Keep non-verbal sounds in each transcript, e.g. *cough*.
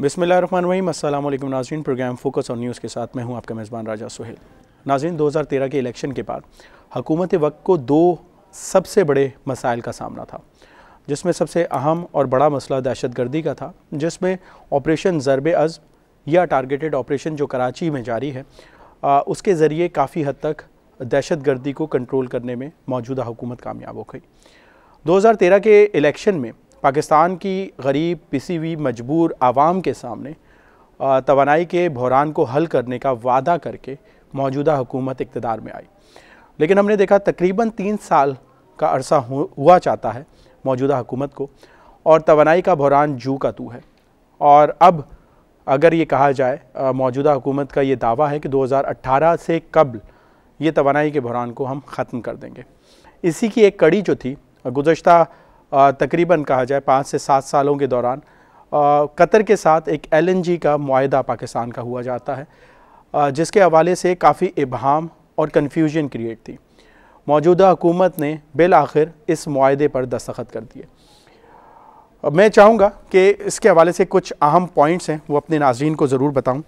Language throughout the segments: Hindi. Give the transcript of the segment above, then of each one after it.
बिसमिल असल नाजीन प्रोग्राम फोकस और न्यूज़ के साथ मैं हूं आपका मेज़बान राजा सुहेल नाजीन 2013 के इलेक्शन के बाद हकूमत वक्त को दो सबसे बड़े मसाइल का सामना था जिसमें सबसे अहम और बड़ा मसला दहशत गर्दी का था जिसमें ऑपरेशन ज़रब अज़ या टारगेटेड ऑपरेशन जो कराची में जारी है आ, उसके ज़रिए काफ़ी हद तक दहशत गर्दी को कंट्रोल करने में मौजूदा हुकूमत कामयाब हो गई तेरह के इलेक्शन में पाकिस्तान की गरीब पिसी हुई मजबूर आवाम के सामने तोानाई के बहरान को हल करने का वादा करके मौजूदा हुकूमत इकतदार में आई लेकिन हमने देखा तकरीबन तीन साल का अरसा हुआ चाहता है मौजूदा हुकूमत को और तोानाई का बहरान जू का तू है और अब अगर ये कहा जाए मौजूदा हुकूमत का ये दावा है कि 2018 से कबल ये तोानाई के बहरान को हम ख़त्म कर देंगे इसी की एक कड़ी जो थी गुजशत तकरीबन कहा जाए पाँच से सात सालों के दौरान कतर के साथ एक एलएनजी का माहा पाकिस्तान का हुआ जाता है जिसके हवाले से काफ़ी इबहम और कन्फ्यूजन क्रिएट थी मौजूदा हुकूमत ने बिल आखिर इस माहे पर दस्तखत कर दिए मैं चाहूँगा कि इसके हवाले से कुछ अहम पॉइंट्स हैं वो अपने नाजरन को ज़रूर बताऊँ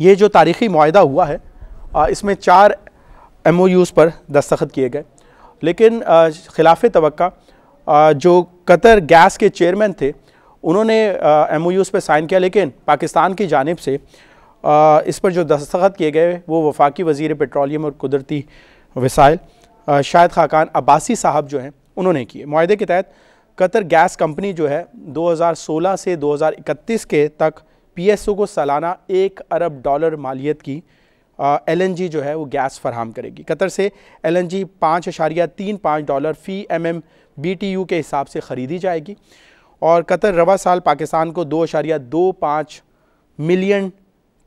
ये जो तारीख़ी माहा हुआ है इसमें चार एम पर दस्तखत किए गए लेकिन ख़िलाफ़ तो जो कतर गैस के चेयरमैन थे उन्होंने एम ओ पर साइन किया लेकिन पाकिस्तान की जानब से आ, इस पर जो दस्तखत किए गए वो वफाकी वजीर पेट्रोलियम और कुदरती वसाइल शाहिद खाकान अब्बासी साहब जो हैं उन्होंने किए माहे के तहत कतर गैस कंपनी जो है 2016 से 2031 के तक पीएसओ को सालाना एक अरब डॉलर मालियत की एलएनजी जो है वो गैस फराहम करेगी कतर से एलएनजी एन पाँच अशारिया तीन पाँच डॉलर फ़ी एमएम बी के हिसाब से ख़रीदी जाएगी और कतर रवा साल पाकिस्तान को दो अशारिया दो पाँच मिलियन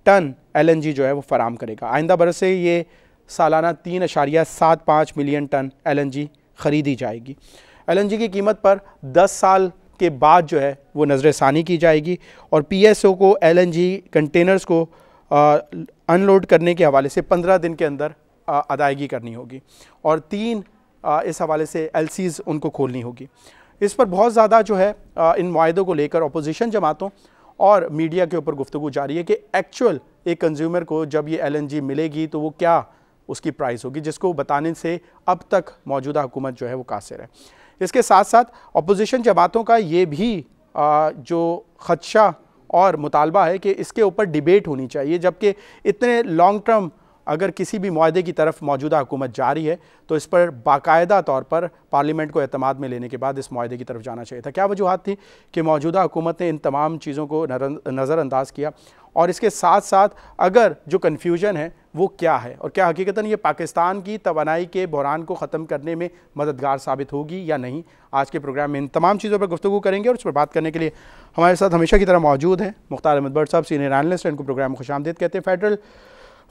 टन जी जो है वो फराम करेगा आइंदा बरस से ये सालाना तीन अशारिया सात पाँच मिलियन टन जी ख़रीदी जाएगी जी की कीमत पर दस साल के बाद जो है वो नज़रसानी की जाएगी और ओ को जी कंटेनर्स को अनलोड करने के हवाले से पंद्रह दिन के अंदर अदायगी करनी होगी और तीन इस हवाले से एल उनको खोलनी होगी इस पर बहुत ज़्यादा जो है इन माहों को लेकर अपोजिशन जमातों और मीडिया के ऊपर गुफ्तु जारी है कि एक्चुअल एक कंज्यूमर को जब ये एल मिलेगी तो वो क्या उसकी प्राइस होगी जिसको बताने से अब तक मौजूदा हुकूमत जो है वो कासिर है इसके साथ साथ अपोजिशन जमातों का ये भी आ, जो खदशा और मुतालबा है कि इसके ऊपर डिबेट होनी चाहिए जबकि इतने लॉन्ग टर्म अगर किसी भी माहे की तरफ मौजूदा हुकूमत जारी है तो इस पर बाकायदा तौर पर पार्लियामेंट को अहतमाद में लेने के बाद इस माहे की तरफ जाना चाहिए था क्या वजूहत थी कि मौजूदा हुकूमत ने इन तमाम चीज़ों को नज़रअंदाज किया और इसके साथ साथ अगर जो कन्फ्यूजन है वो क्या है और क्या हकीकता ये पाकिस्तान की तोानाई के बहरान को ख़त्म करने में मददगार साबित होगी या नहीं आज के प्रोग्राम में इन तमाम चीज़ों पर गुफ्तु करेंगे और उस पर बात करने के लिए हमारे साथ हमेशा की तरह मौजूद हैं मुख्तार अहमद बट साहब सीनियर एनलिस्ट इनको प्रोग्राम खुश आमदेद कहते हैं federal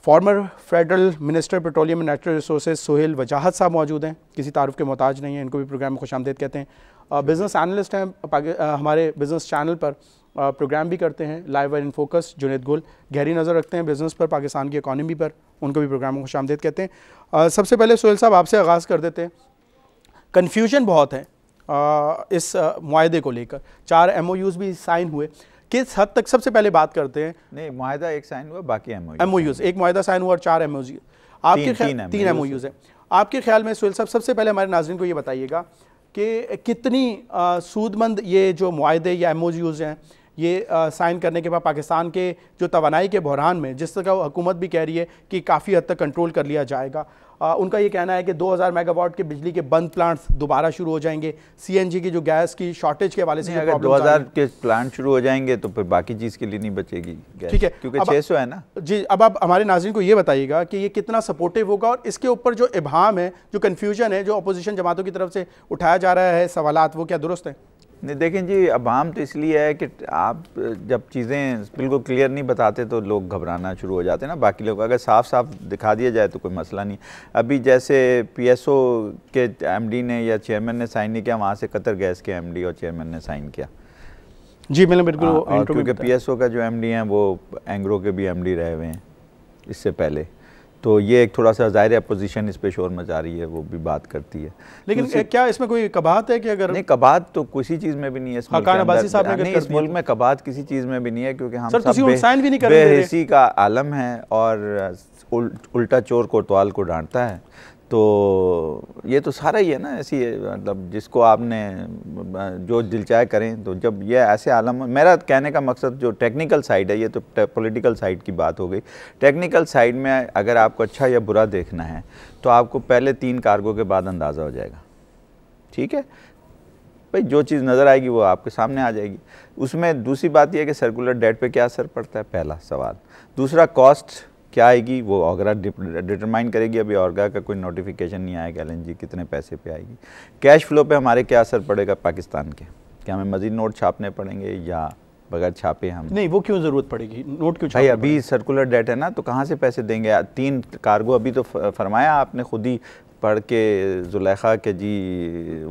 former federal minister petroleum and natural resources Sohail Wajahat साहब मौजूद हैं किसी तारुफ के मोहताज नहीं है इनको भी प्रोग्राम में खुश आमदेद कहते हैं बिज़नेस एनलिस्ट हैं हमारे बिज़नेस चैनल पर प्रोग्राम भी करते हैं लाइव एंड फोकस जुनेद गुल गहरी नज़र रखते हैं बिज़नेस पर पाकिस्तान की इकानमी पर उनको भी प्रोग्राम में खुश आमदेद कहते हैं सबसे पहले सोहेल साहब आपसे आगाज़ कर देते हैं कन्फ्यूजन बहुत है इस माहे को लेकर चार एम भी साइन हुए किस हद तक सबसे पहले बात करते हैं नहीं माहा एक साइन हुआ बाकी एमओयूज एक माहा साइन हुआ और चार एमओजी आपके तीन, एम ओ यूज है आपके ख्याल में सुल साहब सबसे पहले हमारे नाजरन को ये बताइएगा कि कितनी सूदमंद ये जो माहे या एम हैं ये साइन करने के बाद पाकिस्तान के जो तोानाई के बहरान में जिस तरह हुकूमत भी कह रही है कि काफ़ी हद तक कंट्रोल कर लिया जाएगा उनका ये कहना है कि 2000 मेगावाट के बिजली के बंद प्लांट्स दोबारा शुरू हो जाएंगे सीएनजी की जो गैस की शॉर्टेज के हवाले से अगर 2000 के प्लांट शुरू हो जाएंगे तो फिर बाकी चीज़ के लिए नहीं बचेगी ठीक है क्योंकि सौ है ना जी अब आप हमारे नाजरन को ये बताइएगा कि ये कितना सपोर्टिव होगा और इसके ऊपर जो इबाम है जो कन्फ्यूजन है जो अपोजिशन जमातों की तरफ से उठाया जा रहा है सवाल वो क्या दुरुस्त है नहीं देखें जी अब हम तो इसलिए है कि आप जब चीज़ें बिल्कुल क्लियर नहीं बताते तो लोग घबराना शुरू हो जाते हैं ना बाकी लोग अगर साफ साफ दिखा दिया जाए तो कोई मसला नहीं अभी जैसे पीएसओ के एमडी ने या चेयरमैन ने साइन नहीं किया वहाँ से कतर गैस के एमडी और चेयरमैन ने साइन किया जी मैंने बिल्कुल हाँ, क्योंकि पी का जो एम हैं वो एंग्रो के भी एम रहे हुए हैं इससे पहले तो ये एक थोड़ा सा ज़ाहिर अपोजिशन इस पर शोर मचा रही है वो भी बात करती है लेकिन तो क्या इसमें कोई कबात है कि अगर नहीं कबात तो किसी चीज़ में भी नहीं है नहीं इस मुल्क हाँ, तो। में कबात किसी चीज़ में भी नहीं है क्योंकि हम सब भी नहीं कर बेहसी का आलम है और उल्टा चोर कोतवाल को डांटता है तो ये तो सारा ही है ना ऐसी मतलब जिसको आपने जो दिल चाहे करें तो जब ये ऐसे आलम मेरा कहने का मकसद जो टेक्निकल साइड है ये तो पॉलिटिकल साइड की बात हो गई टेक्निकल साइड में अगर आपको अच्छा या बुरा देखना है तो आपको पहले तीन कार्गो के बाद अंदाज़ा हो जाएगा ठीक है भाई जो चीज़ नज़र आएगी वो आपके सामने आ जाएगी उसमें दूसरी बात यह है कि सर्कुलर डेट पर क्या असर पड़ता है पहला सवाल दूसरा कॉस्ट क्या आएगी वो ऑगरा डिटरमाइन करेगी अभी ऑर्गा का कोई नोटिफिकेशन नहीं आएगा एल कितने पैसे पे आएगी कैश फ्लो पे हमारे क्या असर पड़ेगा पाकिस्तान के क्या हमें मज़ीद नोट छापने पड़ेंगे या बगैर छापे हम नहीं वो क्यों ज़रूरत पड़ेगी नोट क्यों भाई अभी सर्कुलर डेट है ना तो कहाँ से पैसे देंगे तीन कार्गो अभी तो फरमाया आपने खुद ही पढ़ के जुलेखा के जी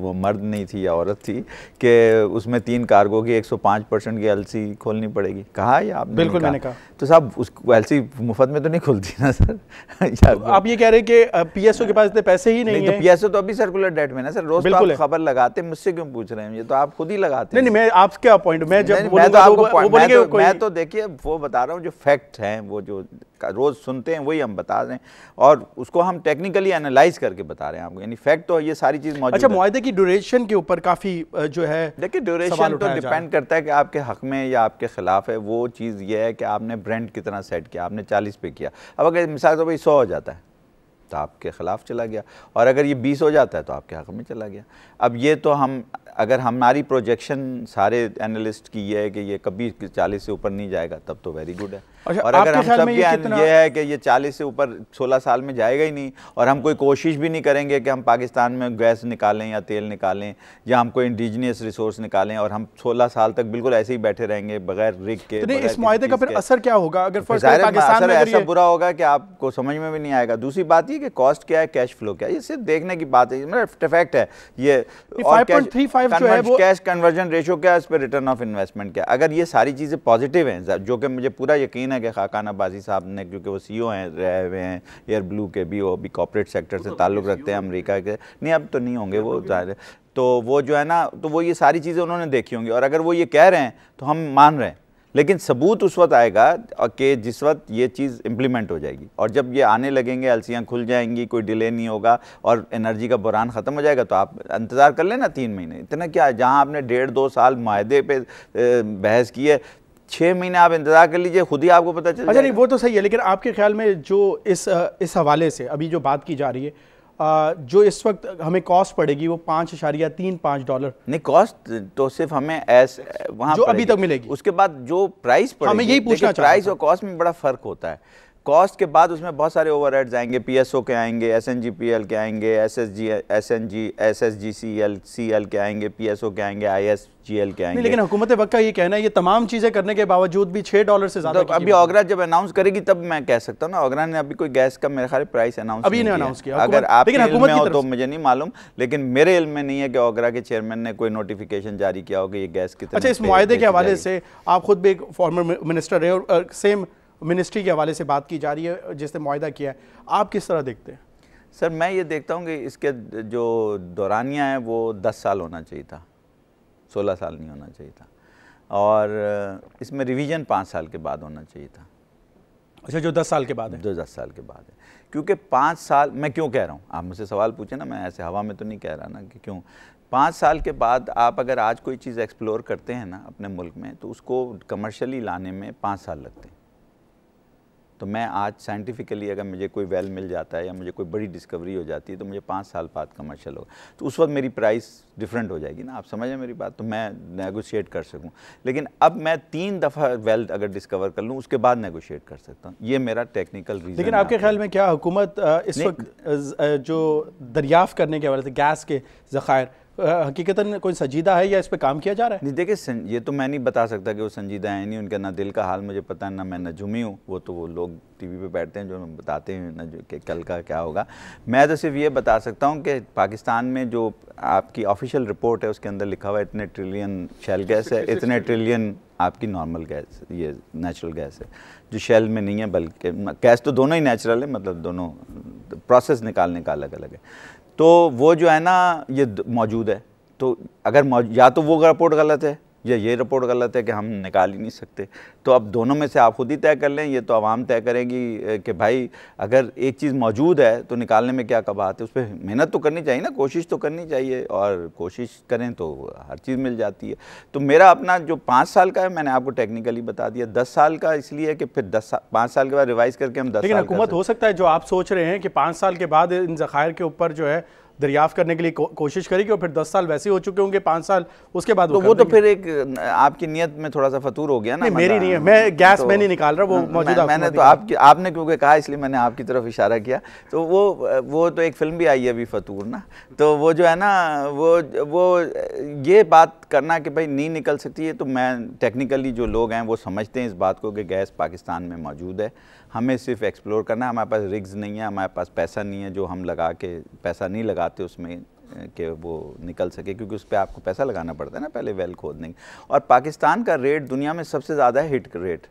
वो मर्द नहीं थी या औरत थी कि उसमें तीन कार्गो की 105 परसेंट की एलसी खोलनी पड़ेगी कहा या आपने बिल्कुल मैंने कहा तो साहब उस एलसी मुफ्त में तो नहीं खुलती ना सर *laughs* तो आप ये कह रहे कि पीएसओ के पास इतने पैसे ही नहीं, नहीं है तो पीएसओ तो अभी सर्कुलर डेट में ना सर रोज तो बिल्कुल खबर लगाते मुझसे क्यों पूछ रहे हैं ये तो आप खुद ही लगाते नहीं नहीं मैं तो तो आपका पॉइंट मैं तो देखिए वो बता रहा हूँ जो फैक्ट है वो जो रोज़ सुनते हैं वही हम बता रहे हैं और उसको हम टेक्निकली एनालाइज करके बता रहे हैं आपको यानी फैक्ट तो ये सारी चीज़ मौजूद अच्छा माहे की ड्यूरेशन के ऊपर काफ़ी जो है देखिए ड्यूरेशन तो डिपेंड करता है कि आपके हक में या आपके ख़िलाफ़ है वो चीज़ ये है कि आपने ब्रांड कितना सेट किया आपने चालीस पे किया अब अगर मिसाल तो भाई सौ हो जाता है तो आपके ख़िलाफ़ चला गया और अगर ये बीस हो जाता है तो आपके हक में चला गया अब ये तो हम अगर हमारी प्रोजेक्शन सारे एनालिस्ट की यह है कि ये कभी चालीस से ऊपर नहीं जाएगा तब तो वेरी गुड है अच्छा, और अगर हम सब ये, ये है कि ये चालीस से ऊपर सोलह साल में जाएगा ही नहीं और हम कोई कोशिश भी नहीं करेंगे कि हम पाकिस्तान में गैस निकालें या तेल निकालें या हम कोई इंडिजीनियस रिसोर्स निकालें और हम सोलह साल तक बिल्कुल ऐसे ही बैठे रहेंगे बगैर रिग के तो इस माहे का फिर असर क्या होगा अगर तो असर ऐसा बुरा होगा कि आपको समझ में भी नहीं आएगा दूसरी बात ये कि कॉस्ट क्या है कैश फ्लो क्या है ये सिर्फ देखने की बात है मतलब है ये जो है वो कैश कन्वर्जन रेशो क्या है इस पर रिटर्न ऑफ इन्वेस्टमेंट क्या अगर ये सारी चीज़ें पॉजिटिव हैं जो कि मुझे पूरा यकीन है कि खाकान अब्बासी साहब ने क्योंकि वो सी ओ हैं रह हुए हैं एयर ब्लू के भी वो भी कॉपरेट सेक्टर से तो ताल्लुक़ रखते हैं अमरीका के नहीं अब तो नहीं होंगे वो ज़ाहिर तो वो जो है ना तो वो ये सारी चीज़ें उन्होंने देखी होंगी और अगर वो ये कह रहे हैं तो हम मान रहे हैं लेकिन सबूत उस वक्त आएगा कि जिस वक्त ये चीज़ इम्प्लीमेंट हो जाएगी और जब ये आने लगेंगे अलसियाँ खुल जाएंगी कोई डिले नहीं होगा और एनर्जी का बुरान ख़त्म हो जाएगा तो आप इंतज़ार कर लेना तीन महीने इतना क्या जहाँ आपने डेढ़ दो साल माहे पे बहस की है छः महीने आप इंतजार कर लीजिए खुद ही आपको पता चल अच्छा नहीं वो तो सही है लेकिन आपके ख्याल में जो इस इस हवाले से अभी जो बात की जा रही है जो इस वक्त हमें कॉस्ट पड़ेगी वो पाँच इशारिया तीन पाँच डॉलर नहीं कॉस्ट तो सिर्फ हमें एस वहाँ जो अभी तक मिलेगी उसके बाद जो प्राइस हमें हाँ, यही पूछना प्राइस और कॉस्ट में बड़ा फर्क होता है कॉस्ट के बाद उसमें बहुत सारे ओवर आएंगे पी एस ओ के आएंगे S N G P L के आएंगे S S G S N G S के आएंगे पी एस ओ के आएंगे आई एस जी एल के आएंगे लेकिन हुकूमत वक्त का ये कहना है ये तमाम चीज़ें करने के बावजूद भी छः डॉलर से ज़्यादा तो अभी ओगरा जब अनाउंस करेगी तब मैं कह सकता हूँ ना ओगरा ने अभी कोई गैस का मेरे ख्याल प्राइस अनाउंस अभी नहीं अनाउंस किया अगर आप हुकूमत हो तो मुझे नहीं मालूम लेकिन मेरे इल में नहीं है कि ओगरा के चेयरमैन ने कोई नोटिफिकेशन जारी किया होगा ये गैस की अच्छा इस माहे के हवाले से आप खुद भी एक फॉर्मर मिनिस्टर है और सेम uh, मिनिस्ट्री के हवाले से बात की जा रही है जिसने माहा किया है आप किस तरह देखते हैं सर मैं ये देखता हूँ कि इसके जो दौरानिया है वो दस साल होना चाहिए था सोलह साल नहीं होना चाहिए था और इसमें रिवीजन पाँच साल के बाद होना चाहिए था अच्छा जो दस साल के बाद है जो दस साल के बाद है क्योंकि पाँच साल मैं क्यों कह रहा हूँ आप मुझसे सवाल पूछे ना मैं ऐसे हवा में तो नहीं कह रहा ना कि क्यों पाँच साल के बाद आप अगर आज कोई चीज़ एक्सप्लोर करते हैं ना अपने मुल्क में तो उसको कमर्शली लाने में पाँच साल लगते हैं तो मैं आज साइंटिफिकली अगर मुझे कोई वेल मिल जाता है या मुझे कोई बड़ी डिस्कवरी हो जाती है तो मुझे पाँच साल बाद कमर्शियल होगा तो उस वक्त मेरी प्राइस डिफरेंट हो जाएगी ना आप समझें मेरी बात तो मैं नेगोशिएट कर सकूँ लेकिन अब मैं तीन दफ़ा वेल अगर डिस्कवर कर लूँ उसके बाद नेगोशिएट कर सकता हूँ ये मेरा टेक्निकल रीज़न लेकिन आपके ख्याल में क्या हुकूमत इस वक्त जो दरियाफ़ करने के हवाले से गैस के ज़ख़ायर हकीकता कोई संजीदा है या इस पर काम किया जा रहा है नहीं देखिए ये तो मैं नहीं बता सकता कि वो संजीदा है नहीं उनका ना दिल का हाल मुझे पता है ना मैं नजूमी हूँ वो तो वो लोग टीवी पे बैठते हैं जो बताते हैं कि कल का क्या होगा मैं तो सिर्फ ये बता सकता हूँ कि पाकिस्तान में जो आपकी ऑफिशियल रिपोर्ट है उसके अंदर लिखा हुआ है इतने ट्रिलियन शेल गैस है इतने ट्रिलियन आपकी नॉर्मल गैस ये नेचुरल गैस है जो शेल में नहीं है बल्कि गैस तो दोनों ही नेचुरल है मतलब दोनों प्रोसेस निकालने का अलग अलग है तो वो जो है ना ये मौजूद है तो अगर या तो वो रिपोर्ट गलत है या ये रिपोर्ट गलत है कि हम निकाल ही नहीं सकते तो अब दोनों में से आप खुद ही तय कर लें ये तो आवाम तय करेंगी कि भाई अगर एक चीज़ मौजूद है तो निकालने में क्या कबात है उस पर मेहनत तो करनी चाहिए ना कोशिश तो करनी चाहिए और कोशिश करें तो हर चीज़ मिल जाती है तो मेरा अपना जो पाँच साल का है मैंने आपको टेक्निकली बता दिया दस साल का इसलिए कि फिर दस पाँच साल के बाद रिवाइज करके हम दस लेकिन हुकूमत हो सकता है जो आप सोच रहे हैं कि पाँच साल के बाद इन ज़खायर के ऊपर जो है दरियाफ़ करने के लिए को, कोशिश करेगी और फिर दस साल वैसे हो चुके होंगे पाँच साल उसके बाद तो वो तो फिर एक आपकी नियत में थोड़ा सा फतूर हो गया ना मेरी नहीं है मैं गैस तो, मैं नहीं निकाल रहा वो मौजूदा मैंने तो आपकी आपने क्योंकि कहा इसलिए मैंने आपकी तरफ इशारा किया तो वो वो तो एक फिल्म भी आई है अभी फतूर ना तो वो जो है ना वो वो ये बात करना कि भाई नहीं निकल सकती है तो मैं टेक्निकली जो लोग हैं वो समझते हैं इस बात को कि गैस पाकिस्तान में मौजूद है हमें सिर्फ एक्सप्लोर करना है हमारे पास रिग्स नहीं है हमारे पास पैसा नहीं है जो हम लगा के पैसा नहीं लगाते उसमें कि वो निकल सके क्योंकि उस पर आपको पैसा लगाना पड़ता है ना पहले वेल खोदने और पाकिस्तान का रेट दुनिया में सबसे ज़्यादा है हिट रेट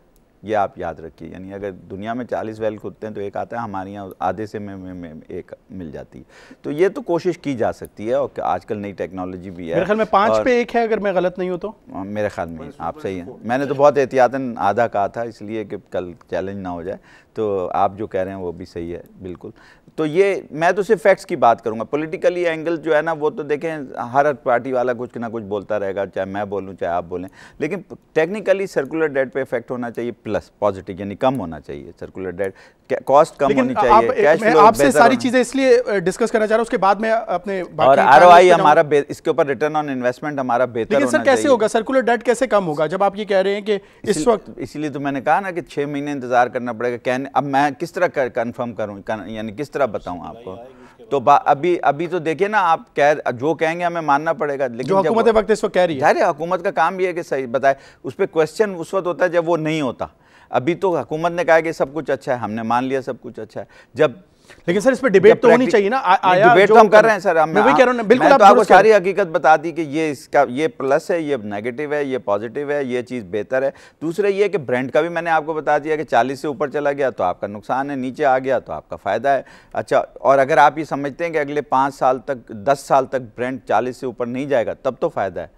ये आप याद रखिए यानी अगर दुनिया में 40 वेल कुत्ते हैं तो एक आता है हमारे यहाँ आधे से में, में, में एक मिल जाती है तो ये तो कोशिश की जा सकती है और आजकल नई टेक्नोलॉजी भी है मेरे ख्याल में पाँच पे एक है अगर मैं गलत नहीं हूँ तो मेरे ख्याल में आप सही हैं मैंने तो बहुत एहतियातन आधा कहा था इसलिए कि कल चैलेंज ना हो जाए तो आप जो कह रहे हैं वो भी सही है बिल्कुल तो ये मैं तो सिर्फ फैक्ट्स की बात करूंगा पॉलिटिकली एंगल जो है ना वो तो देखें हर पार्टी वाला कुछ ना कुछ बोलता रहेगा चाहे मैं बोलूं चाहे आप बोलें लेकिन टेक्निकली सर्कुलर डेट पे इफेक्ट होना चाहिए प्लस पॉजिटिव यानी कम होना चाहिए सर्कुलर डेट कॉस्ट कम होनी चाहिए कैश फ्लो आपसे सारी चीज़ें इसलिए डिस्कस करना चाह रहा हूँ उसके बाद में अपने और आर हमारा इसके ऊपर रिटर्न ऑन इन्वेस्टमेंट हमारा बेहतर लेकिन सर कैसे होगा सर्कुलर डेट कैसे कम होगा जब आप ये कह रहे हैं कि इस वक्त इसलिए तो मैंने कहा ना कि छह महीने इंतजार करना पड़ेगा कहने अब मैं किस तरह कन्फर्म करूँ यानी किस तरह बताऊं आपको तो अभी अभी तो देखिए ना आप कह जो कहेंगे हमें मानना पड़ेगा लेकिन हुकूमत वक्त इसको कह रही है अरे हुकूमत का काम भी है कि सही बताए उस पर क्वेश्चन उस वक्त होता है जब वो नहीं होता अभी तो हुकूमत ने कहा कि सब कुछ अच्छा है हमने मान लिया सब कुछ अच्छा है जब लेकिन सर इस पर डिबेट तो होनी चाहिए ना आया डिबेट तो हम कर रहे हैं सर हम मैं भी कह रहा हूँ बिल्कुल तो आप आपको सारी हकीकत बता दी कि ये इसका ये प्लस है ये नेगेटिव है ये पॉजिटिव है ये चीज़ बेहतर है दूसरा ये कि ब्रांड का भी मैंने आपको बता दिया कि चालीस से ऊपर चला गया तो आपका नुकसान है नीचे आ गया तो आपका फ़ायदा है अच्छा और अगर आप ये समझते हैं कि अगले पाँच साल तक दस साल तक ब्रांड चालीस से ऊपर नहीं जाएगा तब तो फ़ायदा है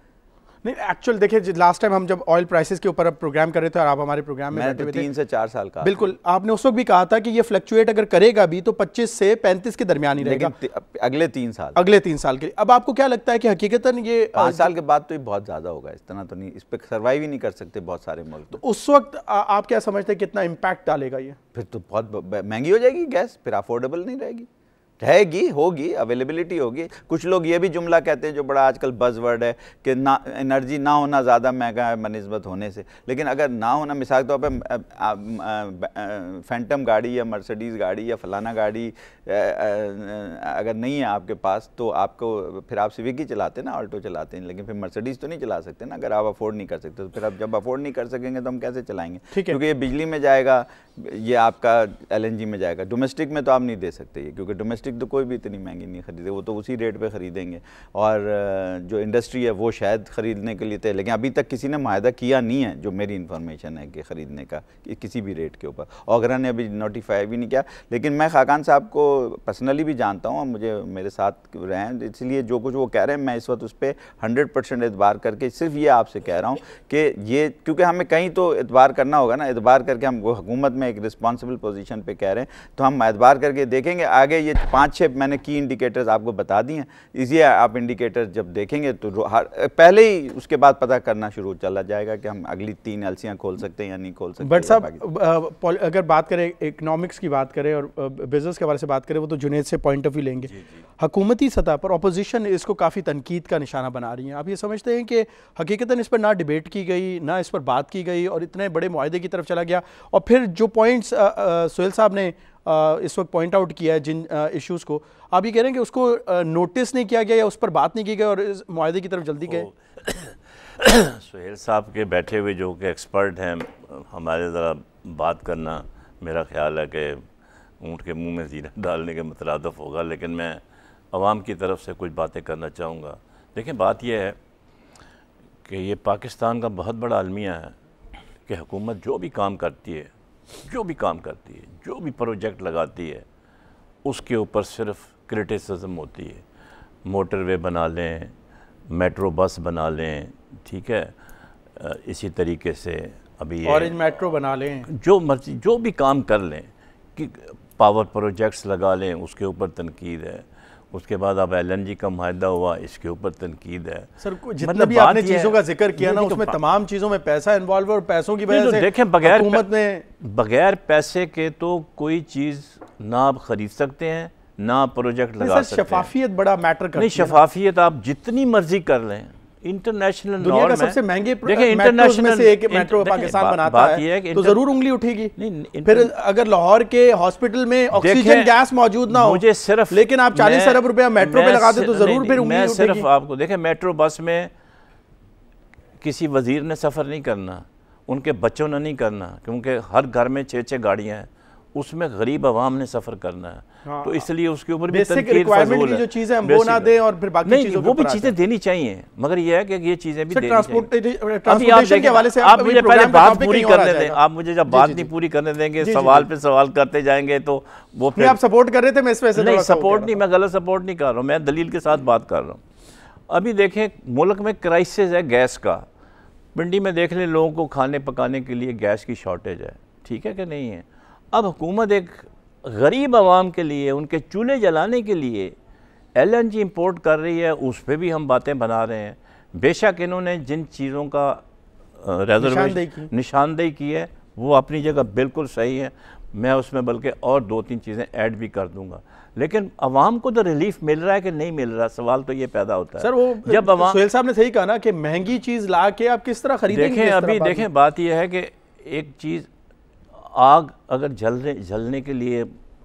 नहीं एक्चुअल देखिए लास्ट टाइम हम जब ऑयल प्राइसेस के ऊपर अब प्रोग्राम कर रहे थे और आप हमारे प्रोग्राम में बैठे तो तीन से चार साल का बिल्कुल आपने उस वक्त भी कहा था कि ये फ्लक्चुएट अगर करेगा भी तो 25 से 35 के दरमियान ही रहेगा अगले तीन साल अगले तीन साल के लिए अब आपको क्या लगता है कि हकीकतन ये पांच साल के बाद तो ये बहुत ज़्यादा होगा इस तरह तो नहीं इस पर सर्वाइव ही नहीं कर सकते बहुत सारे मुल्क तो, तो। उस वक्त आप क्या समझते हैं कितना इम्पैक्ट डालेगा ये फिर तो बहुत महंगी हो जाएगी गैस फिर अफोर्डेबल नहीं रहेगी रहेगी होगी अवेलेबिलिटी होगी कुछ लोग ये भी जुमला कहते हैं जो बड़ा आजकल बज वर्ड है कि ना एनर्जी ना होना ज़्यादा महंगा है बनस्बत होने से लेकिन अगर ना होना मिसाल तौर पर फैंटम गाड़ी या मर्सडीज़ गाड़ी या फलाना गाड़ी आ, आ, आ, अगर नहीं है आपके पास तो आपको फिर आप सिविक ही चलाते ना ऑल्टो चलाते हैं लेकिन फिर मर्सडीज़ तो नहीं चला सकते ना अगर आप अफोर्ड नहीं कर सकते तो फिर आप जब अफोर्ड नहीं कर सकेंगे तो हम कैसे चलाएंगे क्योंकि ये बिजली में जाएगा ये आपका एलएनजी में जाएगा डोमेस्टिक में तो आप नहीं दे सकते ये क्योंकि डोमेस्टिक तो कोई भी इतनी महंगी नहीं खरीदे वो तो उसी रेट पे ख़रीदेंगे और जो इंडस्ट्री है वो शायद ख़रीदने के लिए थे लेकिन अभी तक किसी ने माहा किया नहीं है जो मेरी इन्फॉर्मेशन है कि ख़रीदने का कि किसी भी रेट के ऊपर ओगरा ने अभी नोटिफाई भी नहीं किया लेकिन मैं खाकान साहब को पर्सनली भी जानता हूँ और मुझे मेरे साथ रहे हैं इसलिए जो कुछ वो कह रहे हैं मैं इस वक्त उस पर हंड्रेड परसेंट एतबार करके सिर्फ ये आपसे कह रहा हूँ कि ये क्योंकि हमें कहीं तो एतबार करना होगा ना एतबार करके हमको हुकूमत में एक रिस्पॉन्सिबल पोजीशन पे कह रहे हैं तो हम एतबार करके देखेंगे आगे ये पाँच छः मैंने की इंडिकेटर्स आपको बता दिए हैं इसी आप इंडिकेटर जब देखेंगे तो पहले ही उसके बाद पता करना शुरू चला जाएगा कि हम अगली तीन एलसियाँ खोल सकते हैं या नहीं खोल सकते बट साहब अगर बात करें इकनॉमिक्स की बात करें और बिजनेस के बारे से बात करें वो तो जुनेद से पॉइंट ऑफ व्यू लेंगे हकूमती सतह पर अपोजिशन इसको काफ़ी तनकीद का निशाना बना रही है आप ये समझते हैं कि हकीकता इस पर ना डिबेट की गई ना इस पर बात की गई और इतने बड़े माहे की तरफ चला गया और फिर जो पॉइंट्स सोहेल uh, uh, साहब ने uh, इस वक्त पॉइंट आउट किया है जिन इश्यूज़ को आप ये कह रहे हैं कि उसको नोटिस नहीं किया गया या उस पर बात नहीं की गई और इस माहे की तरफ जल्दी गए सुहेल *coughs* साहब के बैठे हुए जो कि एक्सपर्ट हैं हमारे ज़रा बात करना मेरा ख्याल है कि ऊँट के मुंह में जीरा *laughs* डालने के मुतरदफ होगा लेकिन मैं आवाम की तरफ से कुछ बातें करना चाहूँगा देखें बात यह है कि ये पाकिस्तान का बहुत बड़ा अलमिया है कि हुकूमत जो भी काम करती है जो भी काम करती है जो भी प्रोजेक्ट लगाती है उसके ऊपर सिर्फ क्रिटिसिज्म होती है मोटरवे बना लें मेट्रो बस बना लें ठीक है इसी तरीके से अभी ऑरेंज मेट्रो बना लें जो मर्जी जो भी काम कर लें कि पावर प्रोजेक्ट्स लगा लें उसके ऊपर तनकीद है उसके बाद अब एल जी का माह हुआ इसके ऊपर तनकीद है सर जितना मतलब भी आपने चीज़ों का जिक्र किया ना तो उसमें तमाम चीज़ों में पैसा इन्वॉल्व और पैसों की तो वजह से देखें बगैर ने बगैर पैसे के तो कोई चीज़ ना आप ख़रीद सकते हैं ना प्रोजेक्ट लगा सकते हैं शफाफियत बड़ा मैटर कर नहीं शफाफियत आप जितनी मर्जी कर लें इंटरनेशनल दुनिया का सबसे महंगे देखिए इंटरनेशनल से एक मेट्रो पाकिस्तान बनाता बात है, है तो जरूर उंगली उठेगी नहीं नहीं फिर अगर लाहौर के हॉस्पिटल में ऑक्सीजन गैस मौजूद ना हो मुझे सिर्फ लेकिन आप चालीस अरब रुपया मेट्रो पे लगा दे तो जरूर फिर उंगली सिर्फ आपको देखे मेट्रो बस में किसी वजीर ने सफ़र नहीं करना उनके बच्चों ने नहीं करना क्योंकि हर घर में छः छः गाड़ियाँ हैं उसमें गरीब आवाम ने सफ़र करना है हाँ, तो इसलिए उसके ऊपर भी वो भी चीज़ें देनी चाहिए मगर यह है कि ये चीज़ें भी के आप मुझे पहले बात पूरी करने दें आप मुझे जब बात नहीं पूरी करने देंगे सवाल पे सवाल करते जाएंगे तो वो फिर आप सपोर्ट कर रहे थे मैं इस नहीं सपोर्ट नहीं मैं गलत सपोर्ट नहीं कर रहा हूँ मैं दलील के साथ बात कर रहा हूँ अभी देखें मुल्क में क्राइसिस है गैस का पिंडी में देख लें लोगों को खाने पकाने के लिए गैस की शॉर्टेज है ठीक है कि नहीं है अब हुकूमत एक गरीब आवाम के लिए उनके चूल्हे जलाने के लिए एल एन जी इम्पोर्ट कर रही है उस पर भी हम बातें बना रहे हैं बेशक इन्होंने जिन चीज़ों का रेजर्वेशन निशानदेही की है वो अपनी जगह बिल्कुल सही है मैं उसमें बल्कि और दो तीन चीज़ें ऐड भी कर दूंगा लेकिन अवाम को तो रिलीफ मिल रहा है कि नहीं मिल रहा सवाल तो ये पैदा होता है सर वो जब अवाम सुहेल साहब ने सही कहा ना कि महंगी चीज़ ला के आप किस तरह खरीदें देखें अभी देखें बात यह है कि एक चीज़ आग अगर जलने जलने के लिए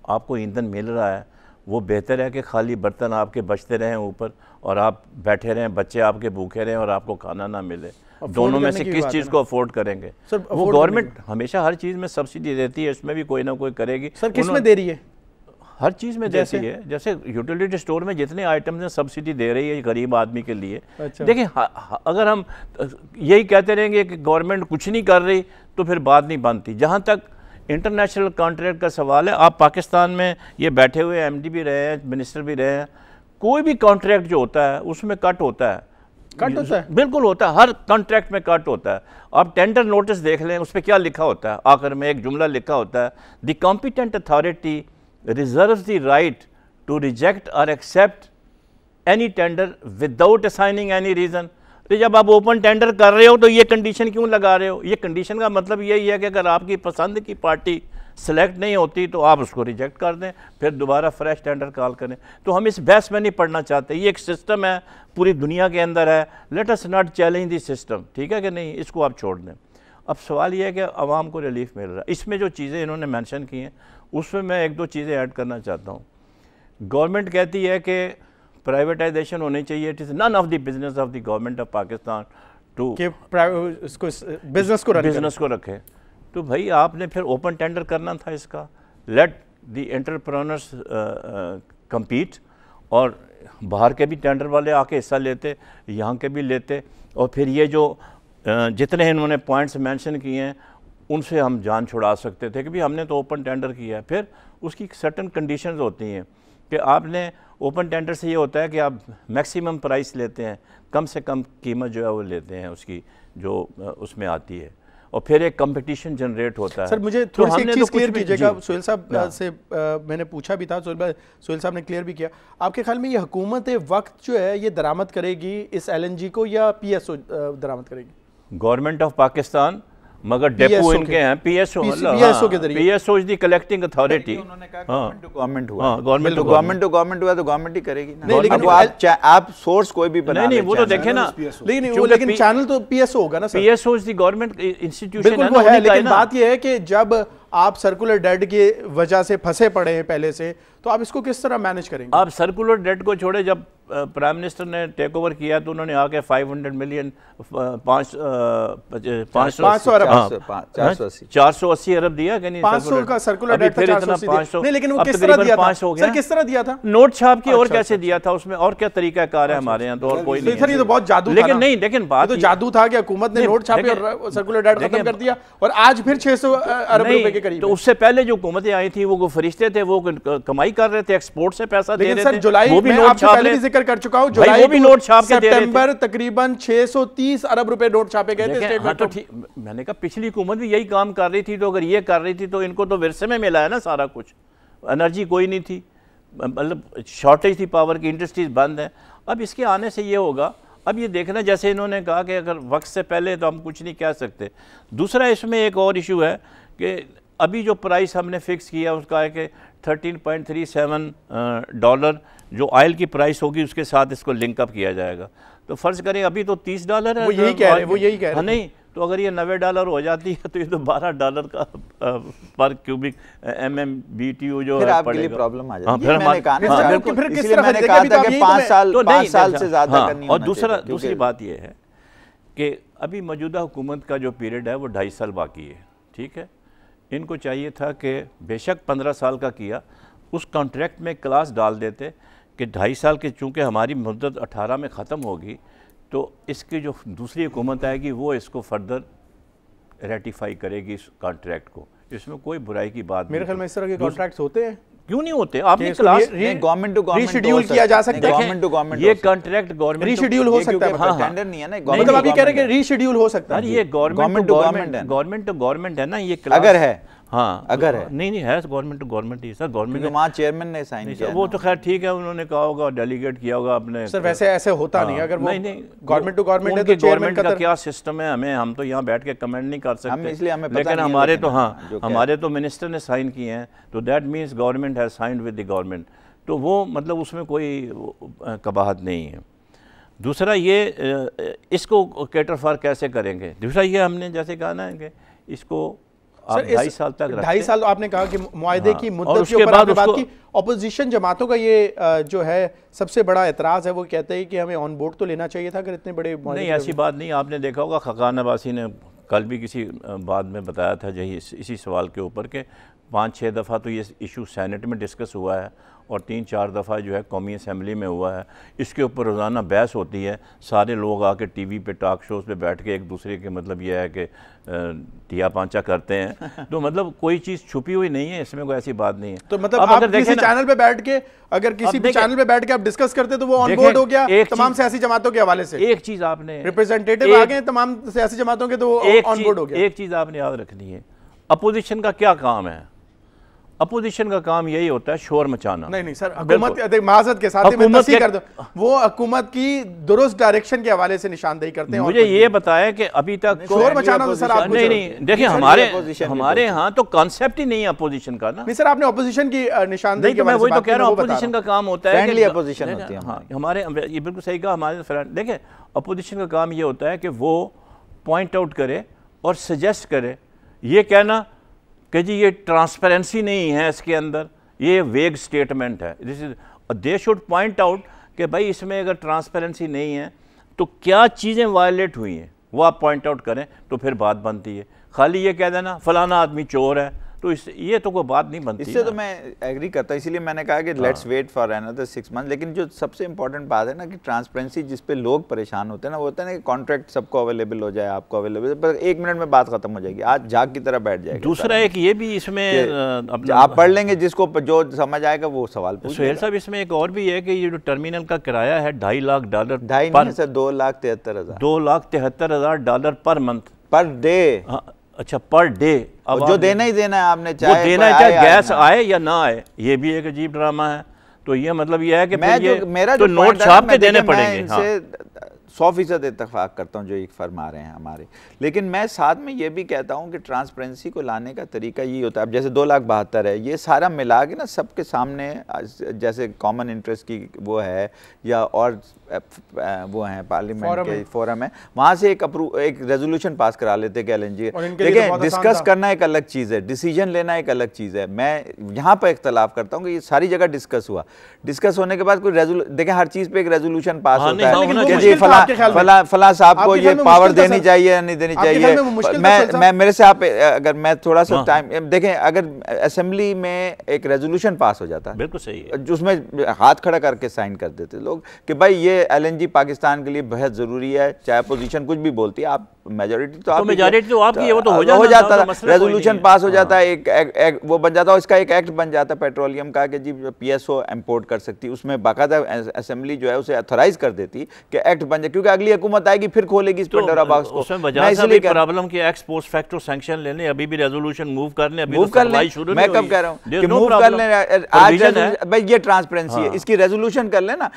आपको ईंधन मिल रहा है वो बेहतर है कि खाली बर्तन आपके बचते रहें ऊपर और आप बैठे रहें बच्चे आपके भूखे रहें और आपको खाना ना मिले दोनों में से किस चीज़ को अफोर्ड करेंगे सर वो गवर्नमेंट हमेशा हर चीज़ में सब्सिडी देती है इसमें भी कोई ना कोई करेगी सर किस में दे रही है हर चीज़ में जैसे है जैसे यूटिलिटी स्टोर में जितने आइटम्स हैं सब्सिडी दे रही है गरीब आदमी के लिए अच्छा। देखिए अगर हम यही कहते रहेंगे कि गवर्नमेंट कुछ नहीं कर रही तो फिर बात नहीं बनती जहाँ तक इंटरनेशनल कॉन्ट्रैक्ट का सवाल है आप पाकिस्तान में ये बैठे हुए डी भी रहे हैं मिनिस्टर भी रहे हैं कोई भी कॉन्ट्रैक्ट जो होता है उसमें कट होता है कट होता है बिल्कुल होता है हर कॉन्ट्रैक्ट में कट होता है आप टेंडर नोटिस देख लें उस पर क्या लिखा होता है आखिर में एक जुमला लिखा होता है the competent authority reserve the right to reject और accept any tender without assigning any reason तो जब आप ओपन टेंडर कर रहे हो तो ये कंडीशन क्यों लगा रहे हो ये कंडीशन का मतलब यही है कि अगर आपकी पसंद की पार्टी सेलेक्ट नहीं होती तो आप उसको रिजेक्ट कर दें फिर दोबारा फ्रेश टेंडर कॉल करें तो हम इस बहस में नहीं पढ़ना चाहते ये एक सिस्टम है पूरी दुनिया के अंदर है let us not challenge the system ठीक है कि नहीं इसको आप छोड़ दें अब सवाल यह है कि आवाम को रिलीफ मिल रहा है इसमें जो चीज़ें इन्होंने मैंशन की हैं उसमें मैं एक दो चीज़ें ऐड करना चाहता हूँ गवर्नमेंट कहती है कि प्राइवेटाइजेशन होनी चाहिए it is none of the business of the government of Pakistan to इसको बिजनेस को बिजनेस को रखें तो भाई आपने फिर ओपन टेंडर करना था इसका लेट द एंटरप्रनर्स कम्पीट और बाहर के भी टेंडर वाले आके हिस्सा लेते यहाँ के भी लेते और फिर ये जो uh, जितने इन्होंने पॉइंट्स मेंशन किए हैं उनसे हम जान छुड़ा सकते थे कि भाई हमने तो ओपन टेंडर किया है फिर उसकी सर्टन कंडीशंस होती हैं कि आपने ओपन टेंडर से ये होता है कि आप मैक्सिमम प्राइस लेते हैं कम से कम कीमत जो है वो लेते हैं उसकी जो उसमें आती है और फिर एक कंपटीशन जनरेट होता है सर मुझे तो थोड़ी सी चीज़ तो क्लियर कीजिएगा सोहेल साहब हाँ। से आ, मैंने पूछा भी था सोहेल साहब ने क्लियर भी किया आपके ख्याल में ये हुकूमत वक्त जो है ये दरामद करेगी इस एलएनजी को या पीएसओ दरामद करेगी गवर्नमेंट ऑफ पाकिस्तान मगर डेपो इनके हैं पीएसओ पीएसओ मतलब, हाँ, के जरिए PSO is the collecting authority government हुआ गवर्नमेंट गवर्नमेंट टू गवर्नमेंट हुआ तो गवर्नमेंट ही करेगी नहीं लेकिन आप सोर्स कोई भी बना नहीं वो तो देखे ना लेकिन वो लेकिन चैनल तो पीएसओ होगा ना sir PSO is the government institution है लेकिन बात ये है कि जब आप सर्कुलर डेड की वजह से फंसे पड़े हैं पहले से तो आप इसको किस तरह मैनेज करेंगे आप सर्कुलर डेड को छोड़े जब प्राइम मिनिस्टर ने टेक ओवर किया तो उन्होंने आके 500 मिलियन पाँच चार सौ अस्सी अरब दिया कि नहीं पाँच सौ का सर्कुलर डेट फिर इतना पाँच सौ लेकिन वो किस तरह दिया पाँच हो गया किस तरह दिया था नोट छाप के और कैसे दिया था उसमें और क्या तरीका कार है अच्छा, अच्छा। हमारे यहाँ तो और कोई नहीं ये तो बहुत जादू लेकिन नहीं लेकिन तो बात तो जादू था कि हुकूमत ने नोट छापे सर्कुलर डेट खत्म कर दिया और आज फिर छह सौ अरब रुपए के करीब तो उससे पहले जो हुकूमतें आई थी वो फरिश्ते थे वो कमाई कर रहे थे एक्सपोर्ट से पैसा दे रहे थे जुलाई वो भी नोट छाप पहले जिक्र कर चुका हूँ जुलाई वो भी नोट छाप के दे रहे थे तकरीबन 630 अरब रुपए नोट छापे गए थे हाँ तो ठीक मैंने कहा पिछली हुकूमत भी यही काम कर रही थी तो अगर ये कर रही थी तो इनको तो विरसे में मिला है ना सारा कुछ एनर्जी कोई नहीं थी मतलब शॉर्टेज थी पावर की इंडस्ट्रीज बंद है अब इसके आने से ये होगा अब ये देखना जैसे इन्होंने कहा कि अगर वक्त से पहले तो हम कुछ नहीं कह सकते दूसरा इसमें एक और इशू है कि अभी जो प्राइस हमने फिक्स किया उसका है कि 13.37 डॉलर जो ऑयल की प्राइस होगी उसके साथ इसको लिंकअप किया जाएगा तो फर्ज करें अभी तो 30 डॉलर है वो यही कह रहे हैं वो यही कह रहे हैं नहीं तो अगर ये नबे डॉलर हो जाती है तो ये तो बारह डॉलर का पर cubic M M B T U जो प्रॉब्लम हाँ, मैंने हाँ, कहा था तो पाँच साल तो साल से ज़्यादा हाँ, और दूसरा दूसरी बात ये है कि अभी मौजूदा हुकूमत का जो पीरियड है वो ढाई साल बाकी है ठीक है इनको चाहिए था कि बेशक पंद्रह साल का किया उस कॉन्ट्रैक्ट में क्लास डाल देते कि ढाई साल के चूँकि हमारी मदद अठारह में ख़त्म होगी तो इसकी जो दूसरी हुकूमत आएगी वो इसको फर्दर रेटिफाई करेगी इस कॉन्ट्रैक्ट को इसमें कोई बुराई की बात मेरे ख्याल तो में इस तरह के कॉन्ट्रैक्ट्स होते हैं क्यों नहीं होते आपने class government to government reschedule किया जा सकता है गवर्नमेंट टू गवर्नमेंट ये कॉन्ट्रैक्ट गवर्नमेंट रिशेड्यूल हो सकता है हाँ, टेंडर हाँ। नहीं है ना मतलब आप ये कह रहे हैं कि रिशेड्यूल हो सकता है ये गवर्नमेंट टू गवर्नमेंट है गवर्नमेंट टू गवर्नमेंट है ना ये अगर है हाँ तो अगर हाँ, है नहीं नहीं है गवर्नमेंट टू गवर्नमेंट ही सर गवर्नमेंट वहाँ चेयरमैन ने साइन किया वो तो खैर ठीक है उन्होंने कहा होगा डेलीगेट किया होगा अपने सर वैसे ऐसे होता हाँ। नहीं अगर नहीं नहीं गवर्नमेंट टू गवर्नमेंट है तो गवर्नमेंट का तो- क्या सिस्टम है हमें हम तो यहाँ बैठ के कमेंट नहीं कर सकते इसलिए हमें लेकिन हमारे तो हाँ, हाँ हमारे तो मिनिस्टर ने साइन किए हैं तो that means government has signed with the government तो वो मतलब उसमें कोई कबाहत नहीं है दूसरा ये इसको कैटर फॉर कैसे करेंगे दूसरा ये हमने जैसे कहा ना कि इसको ढाई साल तक ढाई साल तो आपने कहा कि मुआदे हाँ, की मुद्दत के ऊपर बात की अपोजिशन जमातों का ये जो है सबसे बड़ा एतराज़ है वो कहते हैं कि हमें ऑन बोर्ड तो लेना चाहिए था अगर इतने बड़े नहीं ऐसी बात नहीं आपने देखा होगा खकान अबासी ने कल भी किसी बात में बताया था यही इसी सवाल के ऊपर के पाँच छः दफ़ा तो ये इशू सैनेट में डिस्कस हुआ है और तीन चार दफ़ा जो है कौमी असम्बली में हुआ है इसके ऊपर रोज़ाना बहस होती है सारे लोग आके टी वी पर टाक शोज़ पर बैठ के एक दूसरे के मतलब यह है कि टिया पांचा करते हैं *laughs* तो मतलब कोई चीज़ छुपी हुई नहीं है इसमें कोई ऐसी बात नहीं है तो मतलब आप अगर किसी चैनल पे बैठ के अगर किसी भी चैनल पे बैठ के आप डिस्कस करते तो वो ऑन बोर्ड हो गया तमाम सियासी जमातों के हवाले से एक चीज़ आपने रिप्रेजेंटेटिव आ गए तमाम सियासी जमातों के तो ऑन बोर्ड हो गया एक चीज़ आपने याद रखनी है अपोजिशन का क्या काम है अपोजिशन का काम यही होता है शोर मचाना नहीं नहीं सर हुकूमत माजत के साथ हुकूमत कर दो वो हुकूमत की दुरुस्त डायरेक्शन के हवाले से निशानदेही करते हैं मुझे ये बताया कि अभी तक शोर मचाना तो सर आप नहीं नहीं देखिए हमारे हमारे यहाँ तो कॉन्सेप्ट ही नहीं है अपोजिशन का ना नहीं सर आपने अपोजिशन की निशानदेही तो मैं वही तो कह रहा हूँ अपोजिशन का काम होता है अपोजिशन होती है हाँ, हमारे ये बिल्कुल सही कहा हमारे देखिए अपोजिशन का काम ये होता है कि वो पॉइंट आउट करे और सजेस्ट करे ये कहना कि जी ये ट्रांसपेरेंसी नहीं है इसके अंदर ये वेग स्टेटमेंट है this is they should point out कि भाई इसमें अगर ट्रांसपेरेंसी नहीं है तो क्या चीज़ें वायलेट हुई हैं वो आप पॉइंट आउट करें तो फिर बात बनती है खाली ये कह देना फ़लाना आदमी चोर है तो इस ये तो कोई बात नहीं बनती इससे तो मैं एग्री करता हूँ इसीलिए मैंने कहा कि let's wait for another six month लेकिन जो सबसे इंपॉर्टेंट बात है ना कि ट्रांसपेरेंसी जिस पे लोग परेशान होते हैं ना वो होता है ना कि कॉन्ट्रैक्ट सबको अवेलेबल हो जाए आपको अवेलेबल पर एक मिनट में बात खत्म हो जाएगी आज झाग की तरह बैठ जाएगी दूसरा एक ये भी इसमें आप पढ़ लेंगे जिसको जो समझ आएगा वो सवाल सुहेल साहब इसमें एक और भी है कि ये जो टर्मिनल का किराया है ढाई लाख डॉलर ढाई सर दो लाख तिहत्तर हज़ार दो लाख तिहत्तर हज़ार dollar per month per day अच्छा पर डे अब जो देना ही देना है आपने चाहे वो देना चाहे गैस आए या ना आए ये भी एक अजीब ड्रामा है तो ये मतलब ये है कि मैं ये, मेरा तो नोट छाप के देने पड़ेंगे हाँ। सौ फ़ीसद इतफाक़ करता हूँ जो एक फरमा रहे हैं हमारे लेकिन मैं साथ में ये भी कहता हूँ कि ट्रांसपेरेंसी को लाने का तरीका ये होता है अब जैसे दो लाख बहत्तर है ये सारा मिला के ना सबके सामने जैसे कॉमन इंटरेस्ट की वो है या और वो है पार्लियामेंट के फोरम है वहाँ से एक अप्रूव एक रेजोल्यूशन पास करा लेते कि एल एन जी डिस्कस करना एक अलग चीज़ है डिसीजन लेना एक अलग चीज़ है मैं यहाँ पर इख्तलाफ करता हूँ कि ये सारी जगह डिस्कस हुआ डिस्कस होने के बाद कोई रेजोल देखें हर चीज़ पर एक रेजोल्यूशन पास हाँ, होता है हाँ, फला साहब को ये पावर देनी चाहिए या नहीं देनी चाहिए मैं मैं मेरे से आप अगर मैं थोड़ा सा टाइम हाँ। देखें अगर असेंबली में एक रेजोल्यूशन पास हो जाता बिल्कुल सही है उसमें हाथ खड़ा करके साइन कर देते लोग कि भाई ये एलएनजी पाकिस्तान के लिए बेहद ज़रूरी है चाहे अपोजिशन कुछ भी बोलती है आप मेजोरिटी तो, तो मेजोरिटी तो आपकी वो तो हो जाता, तो हो जाता था रेजोल्यूशन पास हो जाता है एक, एक, एक वो बन जाता है इसका एक एक्ट बन जाता है पेट्रोलियम का कि जी पीएसओ इम्पोर्ट कर सकती उसमें बाकायदा असेंबली जो है उसे अथोराइज कर देती कि एक्ट बन जाए क्योंकि अगली हुकूमत आएगी फिर खोलेगी इस पेंडोरा तो बॉक्स लेने अभी भी रेजोल्यूशन मूव कर लें ट्रांसपेरेंसी है हाँ। इसकी रेजोल्यूशन कर लेना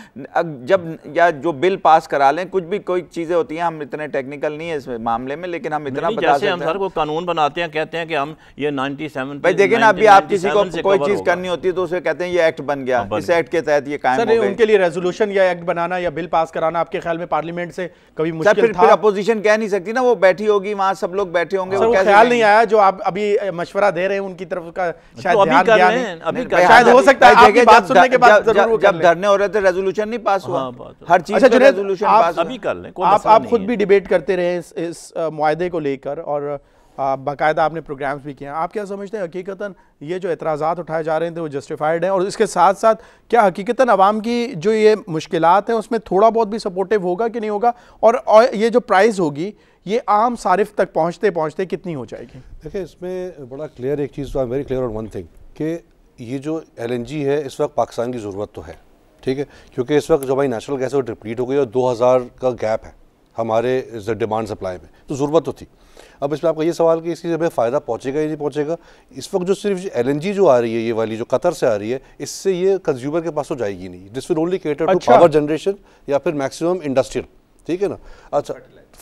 जब या जो बिल पास करा लें कुछ भी कोई चीजें होती हैं हम इतने टेक्निकल नहीं है इस मामले में लेकिन हम इतना बता सकते हम सर को कानून बनाते हैं कहते हैं कि हम ये 97 भाई देखिए ना अभी आप किसी को कोई चीज करनी होती है तो उसे कहते हैं ये एक्ट बन गया हाँ, इस एक्ट के तहत ये कायम उनके लिए रेजोल्यूशन या एक्ट बनाना या बिल पास कराना आपके ख्याल में पार्लियामेंट पार्लियामेंट से कभी मुश्किल फिर, था फिर अपोजिशन कह नहीं सकती ना वो बैठी होगी वहां सब लोग बैठे होंगे वो ख्याल नहीं आया जो आप अभी मशवरा दे रहे हैं उनकी तरफ का तो शायद हो सकता है बात सुनने के बाद जब धरने हो रहे थे रेजोल्यूशन नहीं पास हुआ हाँ, हर चीज अच्छा, रेजोल्यूशन आप खुद भी डिबेट करते रहे इस मुआदे को लेकर और बाकायदा आपने प्रोग्राम्स भी किए हैं आप क्या समझते हैं हकीकता ये जो एतराज़ा उठाए जा रहे थे तो वो जस्टिफाइड हैं और इसके साथ साथ क्या हकीकता आवाम की जो ये मुश्किल हैं उसमें थोड़ा बहुत भी सपोर्टिव होगा कि नहीं होगा और ये जो प्राइज़ होगी ये आम सारिफ तक पहुँचते पहुँचते कितनी हो जाएगी देखिए इसमें बड़ा क्लियर एक चीज़ तो I very clear on one thing कि ये जो एल है इस वक्त पाकिस्तान की ज़रूरत तो है ठीक है क्योंकि इस वक्त जो भाई नेचुरल गैस है वो डिप्लीट हो गई और 2000 का गैप है हमारे डिमांड सप्लाई में तो ज़रूरत तो थी अब इसमें आपका ये सवाल कि इसकी हमें फ़ायदा पहुँचेगा या नहीं पहुँचेगा इस वक्त जो सिर्फ एल जो आ रही है ये वाली जो कतर से आ रही है इससे ये कंज्यूमर के पास तो जाएगी नहीं this will only cater to power generation या फिर मैक्सिमम इंडस्ट्रियल ठीक है ना अच्छा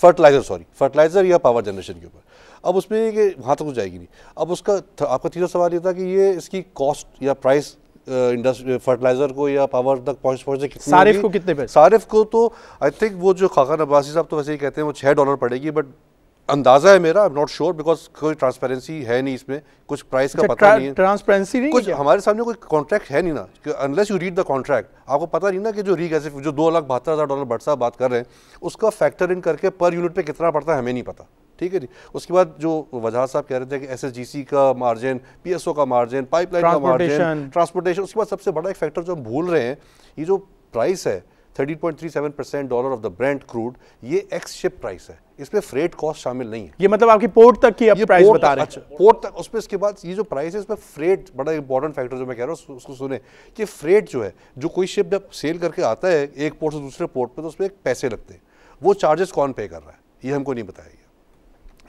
फर्टिलाइज़र सॉरी फर्टिलाइज़र या पावर जनरेशन के ऊपर अब उसमें कि वहाँ तक तो जाएगी नहीं अब उसका आपका तीसरा सवाल ये था कि ये इसकी कॉस्ट या प्राइस इंडस्ट्री फर्टिलाइजर को या पावर तक पहुंच पहुंचने सारिफ को कितने पे सारिफ को तो आई थिंक वो जो खाकान अब्बासी साहब तो वैसे ही कहते हैं वो छः डॉलर पड़ेगी बट अंदाजा है मेरा नॉट श्योर बिकॉज कोई ट्रांसपेरेंसी है नहीं इसमें कुछ प्राइस का अच्छा, पता नहीं है ट्रांसपेरेंसी नहीं कुछ हमारे सामने कोई कॉन्ट्रैक्ट है नहीं ना unless you read the contract आपको पता नहीं ना कि जो रीगैसिफ जो दो लाख बहत्तर हज़ार डॉलर बट साहब बात कर रहे हैं उसका फैक्टर इन करके पर यूनिट पे कितना पड़ता है हमें नहीं पता ठीक है जी उसके बाद जो वजह साहब कह रहे थे कि एसएसजीसी का मार्जिन पीएसओ का मार्जिन पाइपलाइन का मार्जिन ट्रांसपोर्टेशन उसके बाद सबसे बड़ा एक फैक्टर जो हम भूल रहे हैं ये जो प्राइस है 13.37 percent dollar of the brand crude ये एक्स शिप प्राइस है इसमें फ्रेट कॉस्ट शामिल नहीं है ये मतलब आपकी पोर्ट तक की प्राइस बता रहे हैं अच्छा, पोर्ट तक उसमें इसके बाद ये जो प्राइस है इसमें फ्रेट बड़ा इंपॉर्टेंट फैक्टर जो मैं कह रहा हूँ उसको सुने कि फ्रेट जो है जो कोई शिप जब सेल करके आता है एक पोर्ट से दूसरे पोर्ट पर तो उसमें एक पैसे लगते हैं वो चार्जेस कौन पे कर रहा है ये हमको नहीं बताया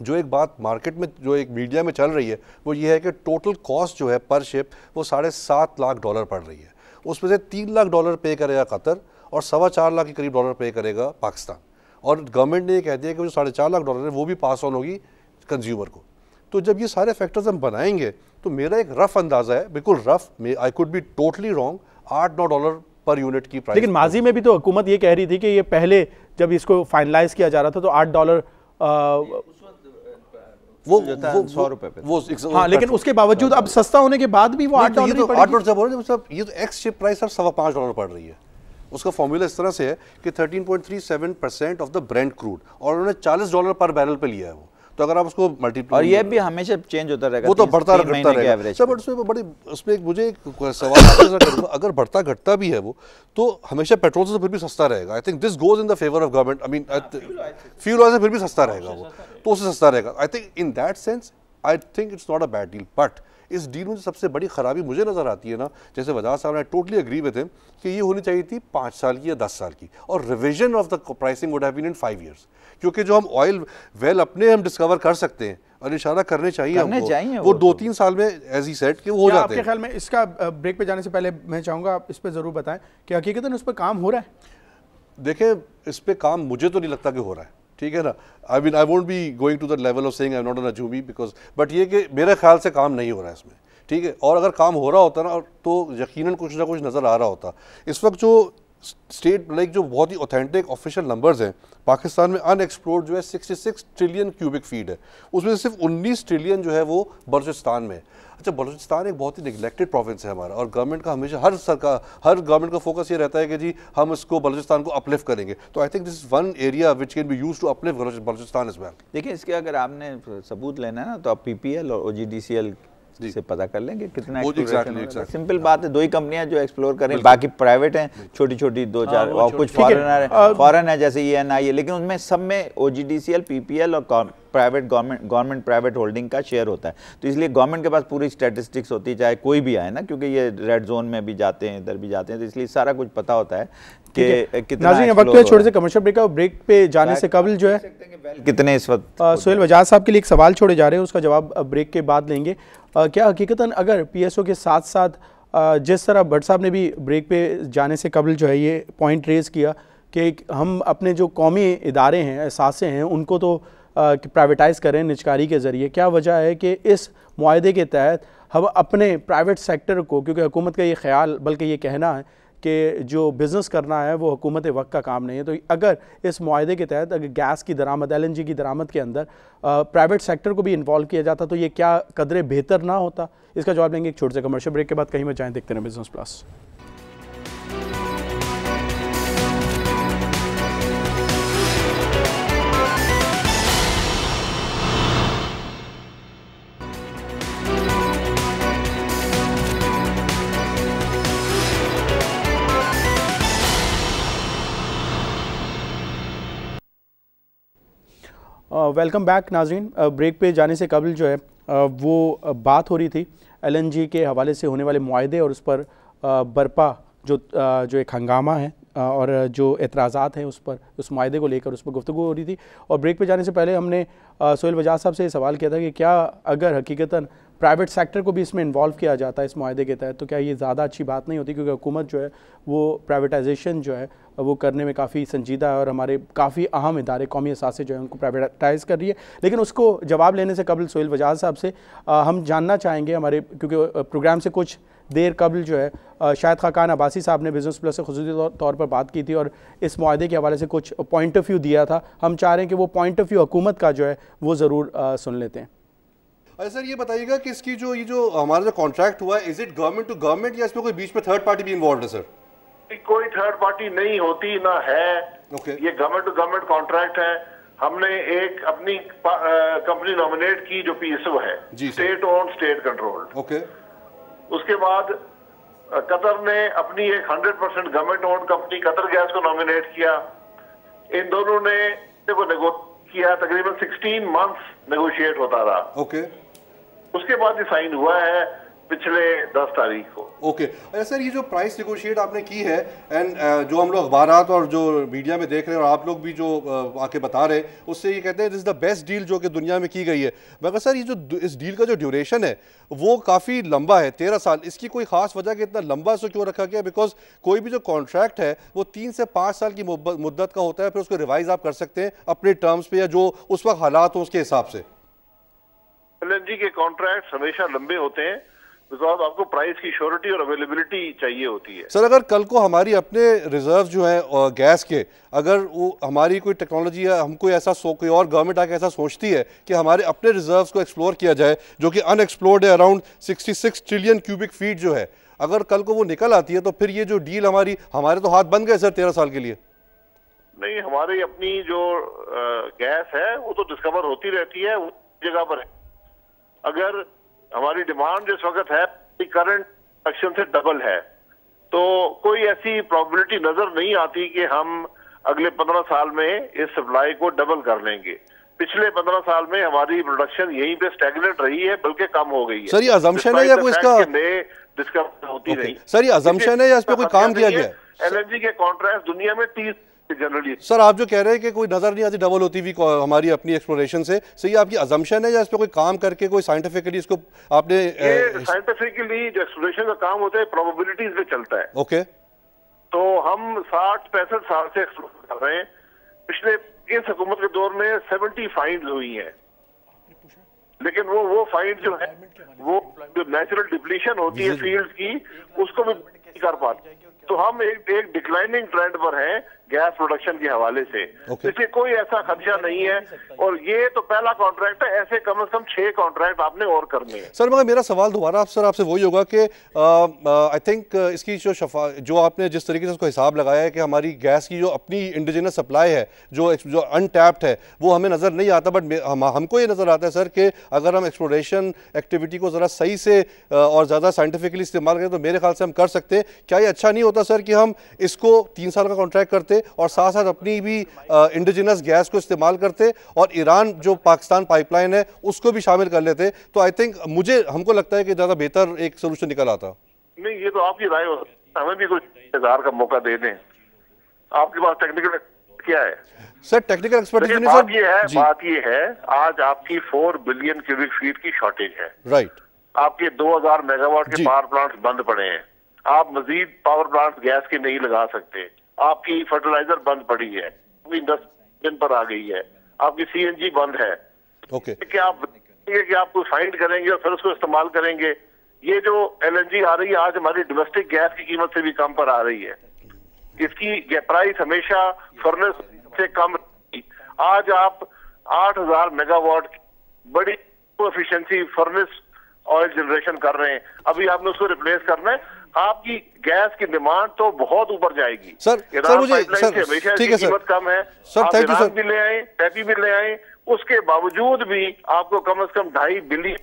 जो एक बात मार्केट में जो एक मीडिया में चल रही है वो ये है कि टोटल कॉस्ट जो है पर शिप वो साढ़े सात लाख डॉलर पड़ रही है उसमें से तीन लाख डॉलर पे करेगा कतर और सवा चार लाख के करीब डॉलर पे करेगा पाकिस्तान और गवर्नमेंट ने यह कह दिया कि जो साढ़े चार लाख डॉलर है वो भी पास ऑन होगी कंज्यूमर को तो जब ये सारे फैक्टर्स हम बनाएंगे तो मेरा एक रफ अंदाज़ा है बिल्कुल rough I could be totally wrong आठ नौ डॉलर पर यूनिट की प्राइस लेकिन माजी में भी तो हुकूमत ये कह रही थी कि ये पहले जब इसको फाइनलाइज किया जा रहा था तो आठ डॉलर वो वो सौ रुपए पे वो हाँ लेकिन उसके बावजूद अब सस्ता होने के बाद भी वो तो तो आठ डॉलर मतलब ये तो एक्स चिप प्राइस सर सवा पाँच डॉलर पड़ रही है उसका फॉर्मूला इस तरह से है कि 13.37 percent of the brand crude और उन्होंने 40 डॉलर पर बैरल पे लिया है वो तो अगर आप उसको मल्टीप्लाई और ये भी हमेशा चेंज होता रहेगा वो तो बढ़ता घटता रहेगा बट उसमें बड़ी उसमें एक मुझे एक सवाल अगर बढ़ता घटता भी है वो तो हमेशा पेट्रोल से तो फिर भी सस्ता रहेगा I think this goes in the favour of government I mean fuel oil से फिर भी सस्ता हाँ, रहेगा वो तो उससे सस्ता रहेगा I think in that sense I think it's not a bad deal but इस डील में जो सबसे बड़ी खराबी मुझे नज़र आती है ना जैसे वजाज साहब ने टोटली अग्री विद हिम कि ये होनी चाहिए थी पाँच साल की या दस साल की और revision of the pricing would have been in five years क्योंकि जो हम ऑयल वेल अपने हम डिस्कवर कर सकते हैं और इशारा करने चाहिए करने चाहिए वो, वो दो तो। तीन साल में एज ही सेट कि वो हो जाते हैं आपके ख्याल में इसका ब्रेक पे जाने से पहले मैं चाहूंगा आप इस पर ज़रूर बताएं कि हकीकत उस पर काम हो रहा है देखें इस पर काम मुझे तो नहीं लगता कि हो रहा है ठीक है ना I mean I won't be going to the level of saying I not an अजूबी बिकॉज बट ये कि मेरे ख्याल से काम नहीं हो रहा है इसमें ठीक है और अगर काम हो रहा होता ना तो यकीनन कुछ ना कुछ नज़र आ रहा होता इस वक्त जो स्टेट लाइक जो बहुत ही ऑथेंटिक ऑफिशियल नंबर्स हैं पाकिस्तान में अनएक्सप्लोर्ड जो है 66 ट्रिलियन क्यूबिक फीट है उसमें से सिर्फ 19 ट्रिलियन जो है वो बलोचिस्तान में अच्छा बलोचिस्तान एक बहुत ही निगलेक्टेड प्रोविंस है हमारा और गवर्नमेंट का हमेशा हर सरकार हर गवर्नमेंट का फोकस ये रहता है कि जी हम इसको बलोचिस्तान को अपलिफ्ट करेंगे तो I think this is one area which can be use to uplift Balochistan इस बैंक देखिए इसके अगर आपने सबूत लेना है ना तो आप पी और ओ से पता कर लेंगे कितना सिंपल बात है दो ही कंपनियां जो एक्सप्लोर कर रही बाकी प्राइवेट हैं हाँ, छोटी छोटी दो चार और कुछ फॉरनर है फॉरन है जैसे ई एन आई है लेकिन उनमें सब में O G D C L P P L और private government government private holding का शेयर होता है तो इसलिए गवर्नमेंट के पास पूरी स्टैटिस्टिक्स होती है चाहे कोई भी आए ना क्योंकि ये रेड जोन में भी जाते हैं इधर भी जाते हैं तो इसलिए सारा कुछ पता होता है कितना वक्त छोटे से कमर्शियल ब्रेक ब्रेक पे जाने से कबल जो है कितने इस वक्त सोहेल बजाज साहब के लिए एक सवाल छोड़े जा रहे हैं उसका जवाब ब्रेक के बाद लेंगे क्या हकीकता अगर पी के साथ साथ जिस तरह भट्ट साहब ने भी ब्रेक पे जाने से कबल जो है ये पॉइंट रेज़ किया कि हम अपने जो कौमी इदारे हैं एहसास हैं उनको तो प्राइवेटाइज़ करें निचकारी के ज़रिए क्या वजह है कि इस माहे के तहत हम अपने प्राइवेट सेक्टर को क्योंकि हुकूमत का ये ख्याल बल्कि ये कहना है कि जो बिज़नेस करना है वो हुकूमत वक्त का काम नहीं है तो अगर इस माहे के तहत अगर गैस की दरामद एल की दरामद के अंदर प्राइवेट सेक्टर को भी इन्वॉल्व किया जाता तो ये क्या कदरे बेहतर ना होता इसका जवाब लेंगे एक छोटे से कमर्शियल ब्रेक के बाद कहीं मैं चाहें देखते रहें बिजनेस प्लस वेलकम बैक नाजरीन ब्रेक पे जाने से कबल जो है uh, वो uh, बात हो रही थी एलएनजी के हवाले से होने वाले माहे और उस पर uh, बर्पा जो जो एक हंगामा है और जो एतराज़ा हैं उस पर उस माहे को लेकर उस पर गुफ्तु हो रही थी और ब्रेक पे जाने से पहले हमने सोहेल बजाज साहब से सवाल किया था कि क्या अगर हकीकता प्राइवेट सेक्टर को भी इसमें इन्वॉल्व किया जाता है इस माहे के तहत तो क्या ये ज़्यादा अच्छी बात नहीं होती क्योंकि हुकूमत जो है वो प्राइवेटाइजेशन जो है वो करने में काफ़ी संजीदा है और हमारे काफ़ी अहम इदारे कौमी असासे जो है उनको प्राइवेटाइज़ कर रही है लेकिन उसको जवाब लेने से कबल सोहेल वजाज साहब से हम जानना चाहेंगे हमारे क्योंकि प्रोग्राम से कुछ देर कबल जो है शायद खाकान अब्बासी साहब ने बिज़नेस प्लस से खसूस तौर पर बात की थी और इस माहे के हवाले से कुछ पॉइंट ऑफ व्यू दिया था हम चाह रहे हैं कि वो पॉइंट ऑफ व्यू हकूमत का जो है वो ज़रूर सुन लेते हैं अरे अच्छा सर ये बताइएगा कि इसकी जो ये जो हमारा जो कॉन्ट्रैक्ट हुआ है is it government to government या इसमें कोई बीच में थर्ड पार्टी भी इन्वॉल्व है सर कोई थर्ड पार्टी नहीं होती ना है okay. ये गवर्नमेंट टू गवर्नमेंट कॉन्ट्रैक्ट है हमने एक अपनी कंपनी नॉमिनेट की जो पीएसओ है state on state controlled okay उसके बाद कतर ने अपनी एक 100 percent government own company Qatar gas को नॉमिनेट किया इन दोनों ने देखो किया तकरीबन 16 मंथ्स नेगोशिएट होता रहा ओके okay. उसके बाद ये साइन हुआ है पिछले दस तारीख को ओके okay. सर अच्छा, ये जो प्राइस निगोशिएट आपने की है एंड uh, जो हम लोग अखबार और जो मीडिया में देख रहे हैं और आप लोग भी जो uh, आके बता रहे हैं उससे ये कहते हैं दिस द बेस्ट डील जो कि दुनिया में की गई है मगर सर ये जो इस डील का जो ड्यूरेशन है वो काफ़ी लंबा है तेरह साल इसकी कोई खास वजह कि इतना लंबा इसको क्यों रखा गया बिकॉज कोई भी जो कॉन्ट्रैक्ट है वो तीन से पाँच साल की मुद्दत का होता है फिर उसको रिवाइज आप कर सकते हैं अपने टर्म्स पर या जो उस वक्त हालात हों उसके हिसाब से एल के कॉन्ट्रैक्ट हमेशा लंबे होते हैं बिकॉज आपको प्राइस की श्योरिटी और अवेलेबिलिटी चाहिए होती है सर अगर कल को हमारी अपने रिजर्व जो हैं गैस के अगर वो हमारी कोई टेक्नोलॉजी या हम कोई ऐसा सो कोई और गवर्नमेंट आके ऐसा सोचती है कि हमारे अपने रिजर्व्स को एक्सप्लोर किया जाए जो कि अनएक्सप्लोर्ड है अराउंड 66 ट्रिलियन क्यूबिक फीट जो है अगर कल को वो निकल आती है तो फिर ये जो डील हमारी हमारे तो हाथ बन गए सर तेरह साल के लिए नहीं हमारी अपनी जो गैस है वो तो डिस्कवर होती रहती है जगह पर अगर हमारी डिमांड इस वक्त है करंट एक्शन से डबल है तो कोई ऐसी प्रॉबिलिटी नजर नहीं आती कि हम अगले पंद्रह साल में इस सप्लाई को डबल कर लेंगे पिछले पंद्रह साल में हमारी प्रोडक्शन यहीं पे स्टेगनेट रही है बल्कि कम हो गई है सर ये है या कोई इसका डिस्कवर होती okay. नहीं सर ये है या इस पे कोई काम किया गया एलएनजी के कॉन्ट्रैक्ट दुनिया में तीस जनरली सर आप जो कह रहे हैं कि कोई नजर नहीं आती डबल होती हुई हमारी अपनी एक्सप्लोरेशन से सही आपकी अजम्पन है या इस पर कोई काम करके कोई साइंटिफिकली इसको आपने साइंटिफिकली जो एक्सप्लोरेशन का काम होता है प्रोबेबिलिटीज पे चलता है ओके तो हम साठ पैंसठ साल से एक्सप्लोर कर रहे हैं पिछले इस हुकूमत के दौर में सेवेंटी फाइंड हुई है लेकिन वो वो फाइंड जो है वो जो नेचुरल डिप्लीशन होती है फील्ड की उसको भी कर पाते तो हम एक एक डिक्लाइनिंग ट्रेंड पर हैं गैस प्रोडक्शन के हवाले से okay. तो इसलिए कोई ऐसा खदशा नहीं है और ये तो पहला कॉन्ट्रैक्ट है ऐसे कम अज कम छह कॉन्ट्रैक्ट आपने और करने हैं सर मगर मेरा सवाल दोबारा आप सर आपसे वही होगा कि आई थिंक इसकी जो शफा जो आपने जिस तरीके से उसको हिसाब लगाया है कि हमारी गैस की जो अपनी इंडिजिनस सप्लाई है जो जो अनटैप्ड है वो हमें नज़र नहीं आता बट हम, हमको ये नज़र आता है सर कि अगर हम एक्सप्लोरेशन एक्टिविटी को ज़रा सही से और ज़्यादा साइंटिफिकली इस्तेमाल करें तो मेरे ख्याल से हम कर सकते हैं क्या ये अच्छा नहीं होता सर कि हम इसको तीन साल का कॉन्ट्रैक्ट करते करते और साथ साथ अपनी भी इंडिजिनस गैस को इस्तेमाल करते और ईरान जो पाकिस्तान पाइपलाइन है उसको भी शामिल कर लेते तो आई थिंक मुझे हमको लगता है कि ज़्यादा बेहतर एक सोल्यूशन निकल आता नहीं ये तो आपकी राय हमें भी कुछ इंतजार का मौका दे दें आपके पास टेक्निकल क्या है सर टेक्निकल एक्सपर्टीज बात ये है बात ये है आज आपकी फोर बिलियन क्यूबिक फीट की शॉर्टेज है राइट आपके 2000 मेगावाट के पावर प्लांट्स बंद पड़े हैं आप मजीद पावर प्लांट्स गैस के नहीं लगा सकते आपकी फर्टिलाइजर बंद पड़ी है दिन पर आ गई है आपकी सीएनजी बंद है ओके okay. कि आप कि आपको फाइंड करेंगे और फिर उसको इस्तेमाल करेंगे ये जो एलएनजी आ रही है आज हमारी डोमेस्टिक गैस की कीमत से भी कम पर आ रही है इसकी प्राइस हमेशा फर्नेस से कम आज आप 8000 मेगावाट बड़ी एफिशिएंसी फर्नेस ऑयल जनरेशन कर रहे हैं अभी आपने उसको रिप्लेस करना है आपकी गैस की डिमांड तो बहुत ऊपर जाएगी सर सर मुझे सर ठीक है सर कम है सर थैंक यू सर भी ले आए पैपी भी ले आए उसके बावजूद भी आपको कम से कम ढाई बिलियन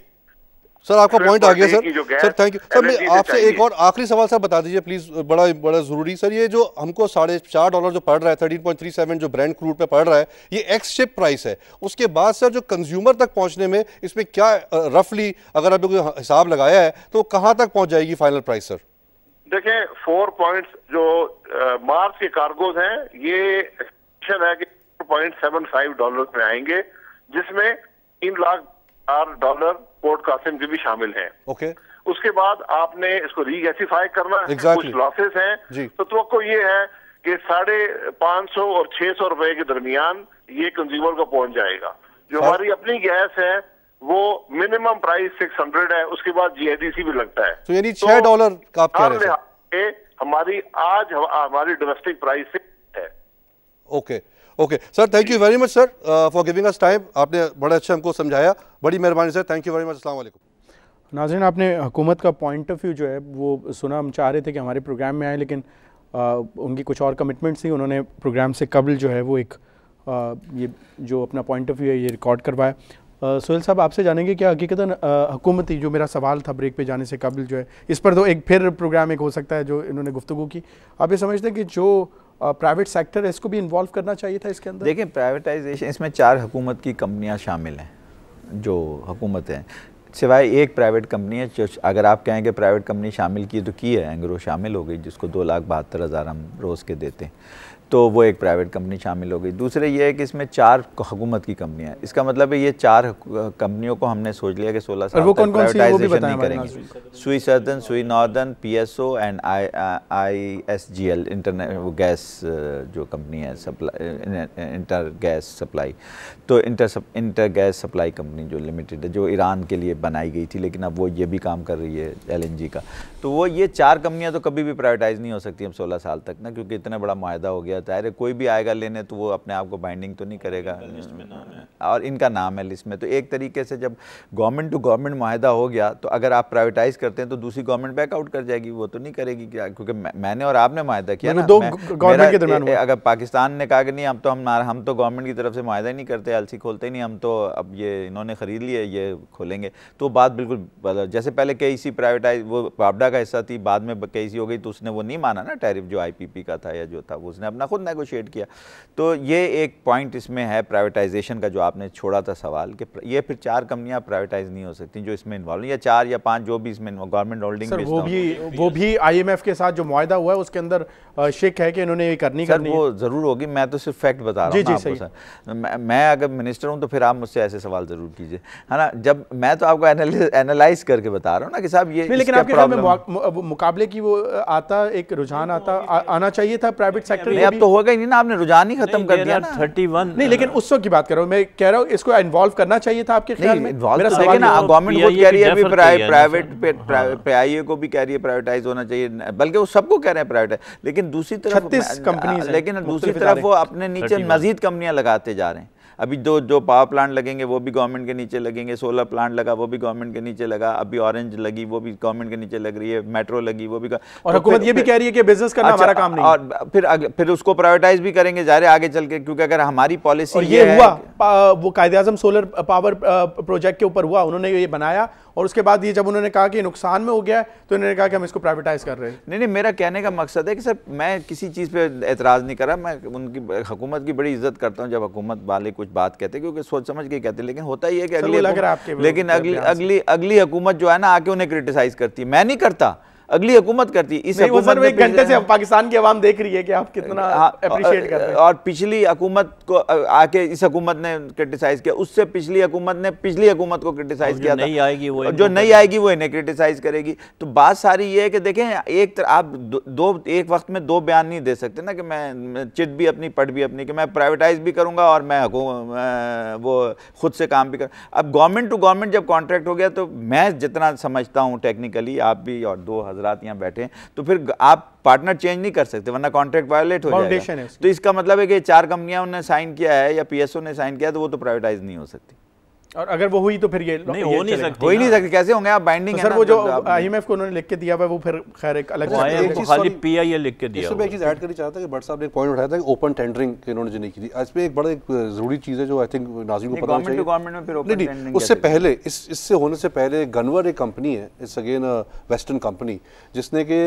सर आपका पॉइंट आ गया sir sir thank you sir मैं आपसे एक और आखिरी सवाल सर बता दीजिए प्लीज बड़ा बड़ा जरूरी सर ये जो हमको साढ़े चार डॉलर जो पड़ रहा है थर्टीन पॉइंट थ्री सेवन जो ब्रांड क्रूड पे पड़ रहा है ये एक्स शिप प्राइस है उसके बाद सर जो कंज्यूमर तक पहुंचने में इसमें क्या रफली अगर आपने कोई हिसाब लगाया है तो कहाँ तक पहुँच जाएगी फाइनल प्राइस सर देखिए फोर पॉइंट्स जो मार्च के कार्गोज हैं ये एक्सपेक्टेशन है कि पॉइंट सेवन फाइव डॉलर में आएंगे जिसमें तीन लाख चार डॉलर पोर्ट कासिम के भी शामिल हैं ओके okay. उसके बाद आपने इसको रीगैसीफाई करना exactly. कुछ लॉसेस हैं तो तो ये है कि साढ़े पाँच सौ और छह सौ रुपए के दरमियान ये कंज्यूमर को पहुंच जाएगा जो हमारी अपनी गैस है वो मिनिमम प्राइस सिक्स हंड्रेड है उसके बाद जीएडीसी भी लगता है तो यानी छह डॉलर तो का आप कह रहे हैं हमारी आज हमारी डोमेस्टिक प्राइस से है okay okay sir thank you very much sir for giving us time आपने बड़ा अच्छा हमको समझाया बड़ी मेहरबानी sir thank you very much अस्सलाम वालेकुम नाजरन आपने हुकूमत का पॉइंट ऑफ व्यू जो है वो सुना हम चाह रहे थे कि हमारे प्रोग्राम में आए लेकिन आ, uh, उनकी कुछ और कमिटमेंट्स थी उन्होंने प्रोग्राम से कबल जो है वो एक आ, uh, ये जो अपना पॉइंट ऑफ व्यू है ये रिकॉर्ड करवाया सोहेल साहब आपसे जानेंगे क्या हकीकता हुकूमती जो मेरा सवाल था ब्रेक पे जाने से कबल जो है इस पर तो एक फिर प्रोग्राम एक हो सकता है जो इन्होंने गुफ्तु की आप ये समझते हैं कि जो प्राइवेट सेक्टर है इसको भी इन्वॉल्व करना चाहिए था इसके अंदर देखिए प्राइवेटाइजेशन इसमें चार हुकूमत की कंपनियाँ शामिल हैं जो हुकूमत हैं सिवाय एक प्राइवेट कंपनी है जो अगर आप कहेंगे प्राइवेट कंपनी शामिल की तो की है एंग्रो शामिल हो गई जिसको दो लाख बहत्तर हज़ार हम रोज़ के देते हैं तो वो एक प्राइवेट कंपनी शामिल हो गई दूसरे ये है कि इसमें चार हुकूमत की कंपनियां हैं इसका मतलब है ये चार कंपनियों को हमने सोच लिया कि सोलह साल तक प्राइवेटाइजेशन नहीं करेंगे Sui southern Sui northern PSO and I S G L internet वो गैस uh, जो कंपनी है सप्लाई इंटर गैस सप्लाई तो इंटर सप, इंटर गैस सप्लाई कंपनी जो लिमिटेड है जो ईरान के लिए बनाई गई थी लेकिन अब वो ये भी काम कर रही है एल का तो वो ये चार कंपनियाँ तो कभी भी प्राइवेटाइज नहीं हो सकती अब सोलह साल तक ना क्योंकि इतना बड़ा माह हो गया गया जाहिर है कोई भी आएगा लेने तो वो अपने आप को बाइंडिंग तो नहीं करेगा और इनका नाम है लिस्ट में तो एक तरीके से जब गवर्नमेंट टू गवर्नमेंट माहिदा हो गया तो अगर आप प्राइवेटाइज करते हैं तो दूसरी गवर्नमेंट बैकआउट कर जाएगी वो तो नहीं करेगी क्या क्योंकि मैंने और आपने माहिदा किया दो गवर्नमेंट के दरमियान अगर पाकिस्तान ने कहा कि नहीं हम तो हम हम तो गवर्नमेंट की तरफ से माहिदा ही नहीं करते एलसी खोलते नहीं हम तो अब ये इन्होंने ख़रीद लिए ये खोलेंगे तो बात बिल्कुल जैसे पहले के सी प्राइवेटाइज वो बाबडा का हिस्सा थी बाद में के सी हो गई तो उसने वो नहीं माना ना टैरिफ जो आईपीपी का था या जो था उसने अपना ना खुद नेगोशिएट किया तो ये एक पॉइंट इसमें है प्राइवेटाइजेशन का जो आपने छोड़ा था सवाल कि ये फिर चार कंपनियां प्राइवेटाइज नहीं हो सकती जो इसमें इन्वॉल्व या चार या पांच जो भी इसमें गवर्नमेंट होल्डिंग सर, वो भी वो भी आईएमएफ के साथ जो मुआदा हुआ है उसके अंदर शिक है कि इन्होंने ये करनी सर, वो ज़रूर होगी मैं तो सिर्फ फैक्ट बता रहा हूँ सर मैं अगर मिनिस्टर हूँ तो फिर आप मुझसे ऐसे सवाल ज़रूर कीजिए है ना जब मैं तो आपको एनालाइज करके बता रहा हूँ ना कि साहब ये लेकिन आपके मुकाबले की वो आता एक रुझान आता आना चाहिए था प्राइवेट सेक्टर अब तो होगा ही नहीं ना आपने रुझान ही खत्म कर दिया थर्टी वन नहीं लेकिन उस वक्त की बात कर रहा हूँ मैं कह रहा हूँ इसको इन्वॉल्व करना चाहिए था आपके गवर्नमेंट को तो हाँ, तो कह रही है प्राइवेट पे हाँ। को भी कह रही है प्राइवेटाइज होना चाहिए बल्कि वो सबको कह रहे हैं प्राइवेटाइज लेकिन दूसरी तरफ छत्तीस कंपनी लेकिन दूसरी तरफ वो अपने नीचे मजीद कंपनियां लगाते जा रहे हैं अभी जो जो पावर प्लांट लगेंगे वो भी गवर्नमेंट के नीचे लगेंगे सोलर प्लांट लगा वो भी गवर्नमेंट के नीचे लगा अभी ऑरेंज लगी वो भी गवर्नमेंट के नीचे लग रही है मेट्रो लगी वो भी और तो हुकूमत ये भी कह रही है कि बिजनेस करना अच्छा, हमारा काम नहीं और फिर फिर उसको प्रायोरिटाइज भी करेंगे जारे आगे चल के क्योंकि अगर हमारी पॉलिसी ये हुआ वो कायदे आजम सोलर पावर प्रोजेक्ट के ऊपर हुआ उन्होंने ये बनाया और उसके बाद ये जब उन्होंने कहा कि नुकसान में हो गया है तो इन्होंने कहा कि हम इसको प्राइवेटाइज कर रहे हैं नहीं नहीं मेरा कहने का मकसद है कि सर मैं किसी चीज़ पर एतराज़ नहीं कर रहा मैं उनकी हुकूमत की बड़ी इज्जत करता हूँ जब हुकूमत वाले कुछ बात कहते क्योंकि सोच समझ के कहते लेकिन होता ही है कि अगली लेकिन अगली अगली अगली हुकूमत जो है ना आके उन्हें क्रिटिसाइज़ करती है मैं नहीं करता अगली हुकूमत करती इस हुकूमत में घंटे से पाकिस्तान की आवाम देख रही है कि आप कितना अप्रिशिएट कर रहे हैं और पिछली हुकूमत को आके इस हुकूमत ने क्रिटिसाइज किया उससे पिछली हुकूमत ने पिछली हुकूमत को क्रिटिसाइज किया नहीं आएगी वो जो नहीं आएगी वो इन्हें क्रिटिसाइज करेगी तो बात सारी ये है कि देखें एक आप दो एक वक्त में दो बयान नहीं दे सकते ना कि मैं चिट भी अपनी पट भी अपनी कि मैं प्राइवेटाइज भी करूँगा और मैं वो खुद से काम भी कर अब गवर्नमेंट टू गवर्नमेंट जब कॉन्ट्रैक्ट हो गया तो मैं जितना समझता हूँ टेक्निकली आप भी और दो हज़ार हजरात यहाँ बैठे हैं तो फिर आप पार्टनर चेंज नहीं कर सकते वरना कॉन्ट्रैक्ट वायोलेट हो जाएगा तो इसका मतलब है कि चार कंपनियां उन्होंने साइन किया है या पीएसओ ने साइन किया तो वो तो प्राइवेटाइज नहीं हो सकती और अगर वो हुई तो फिर ये नहीं हो नहीं सकती हो ही नहीं सकती कैसे होंगे आप बाइंडिंग तो सर वो जो आईएमएफ को उन्होंने लिख के दिया हुआ वो फिर खैर एक अलग खाली पीआईए लिख के दिया इसमें एक चीज ऐड करनी चाहता कि बट साहब ने एक पॉइंट उठाया था कि ओपन टेंडरिंग के उन्होंने जो नहीं की थी इस पे एक बड़ा एक जरूरी चीज है जो आई थिंक नाजिम को पता चाहिए गवर्नमेंट में फिर ओपन नहीं उससे पहले इस इससे होने से पहले गनवर एक कंपनी है it's again a western company जिसने के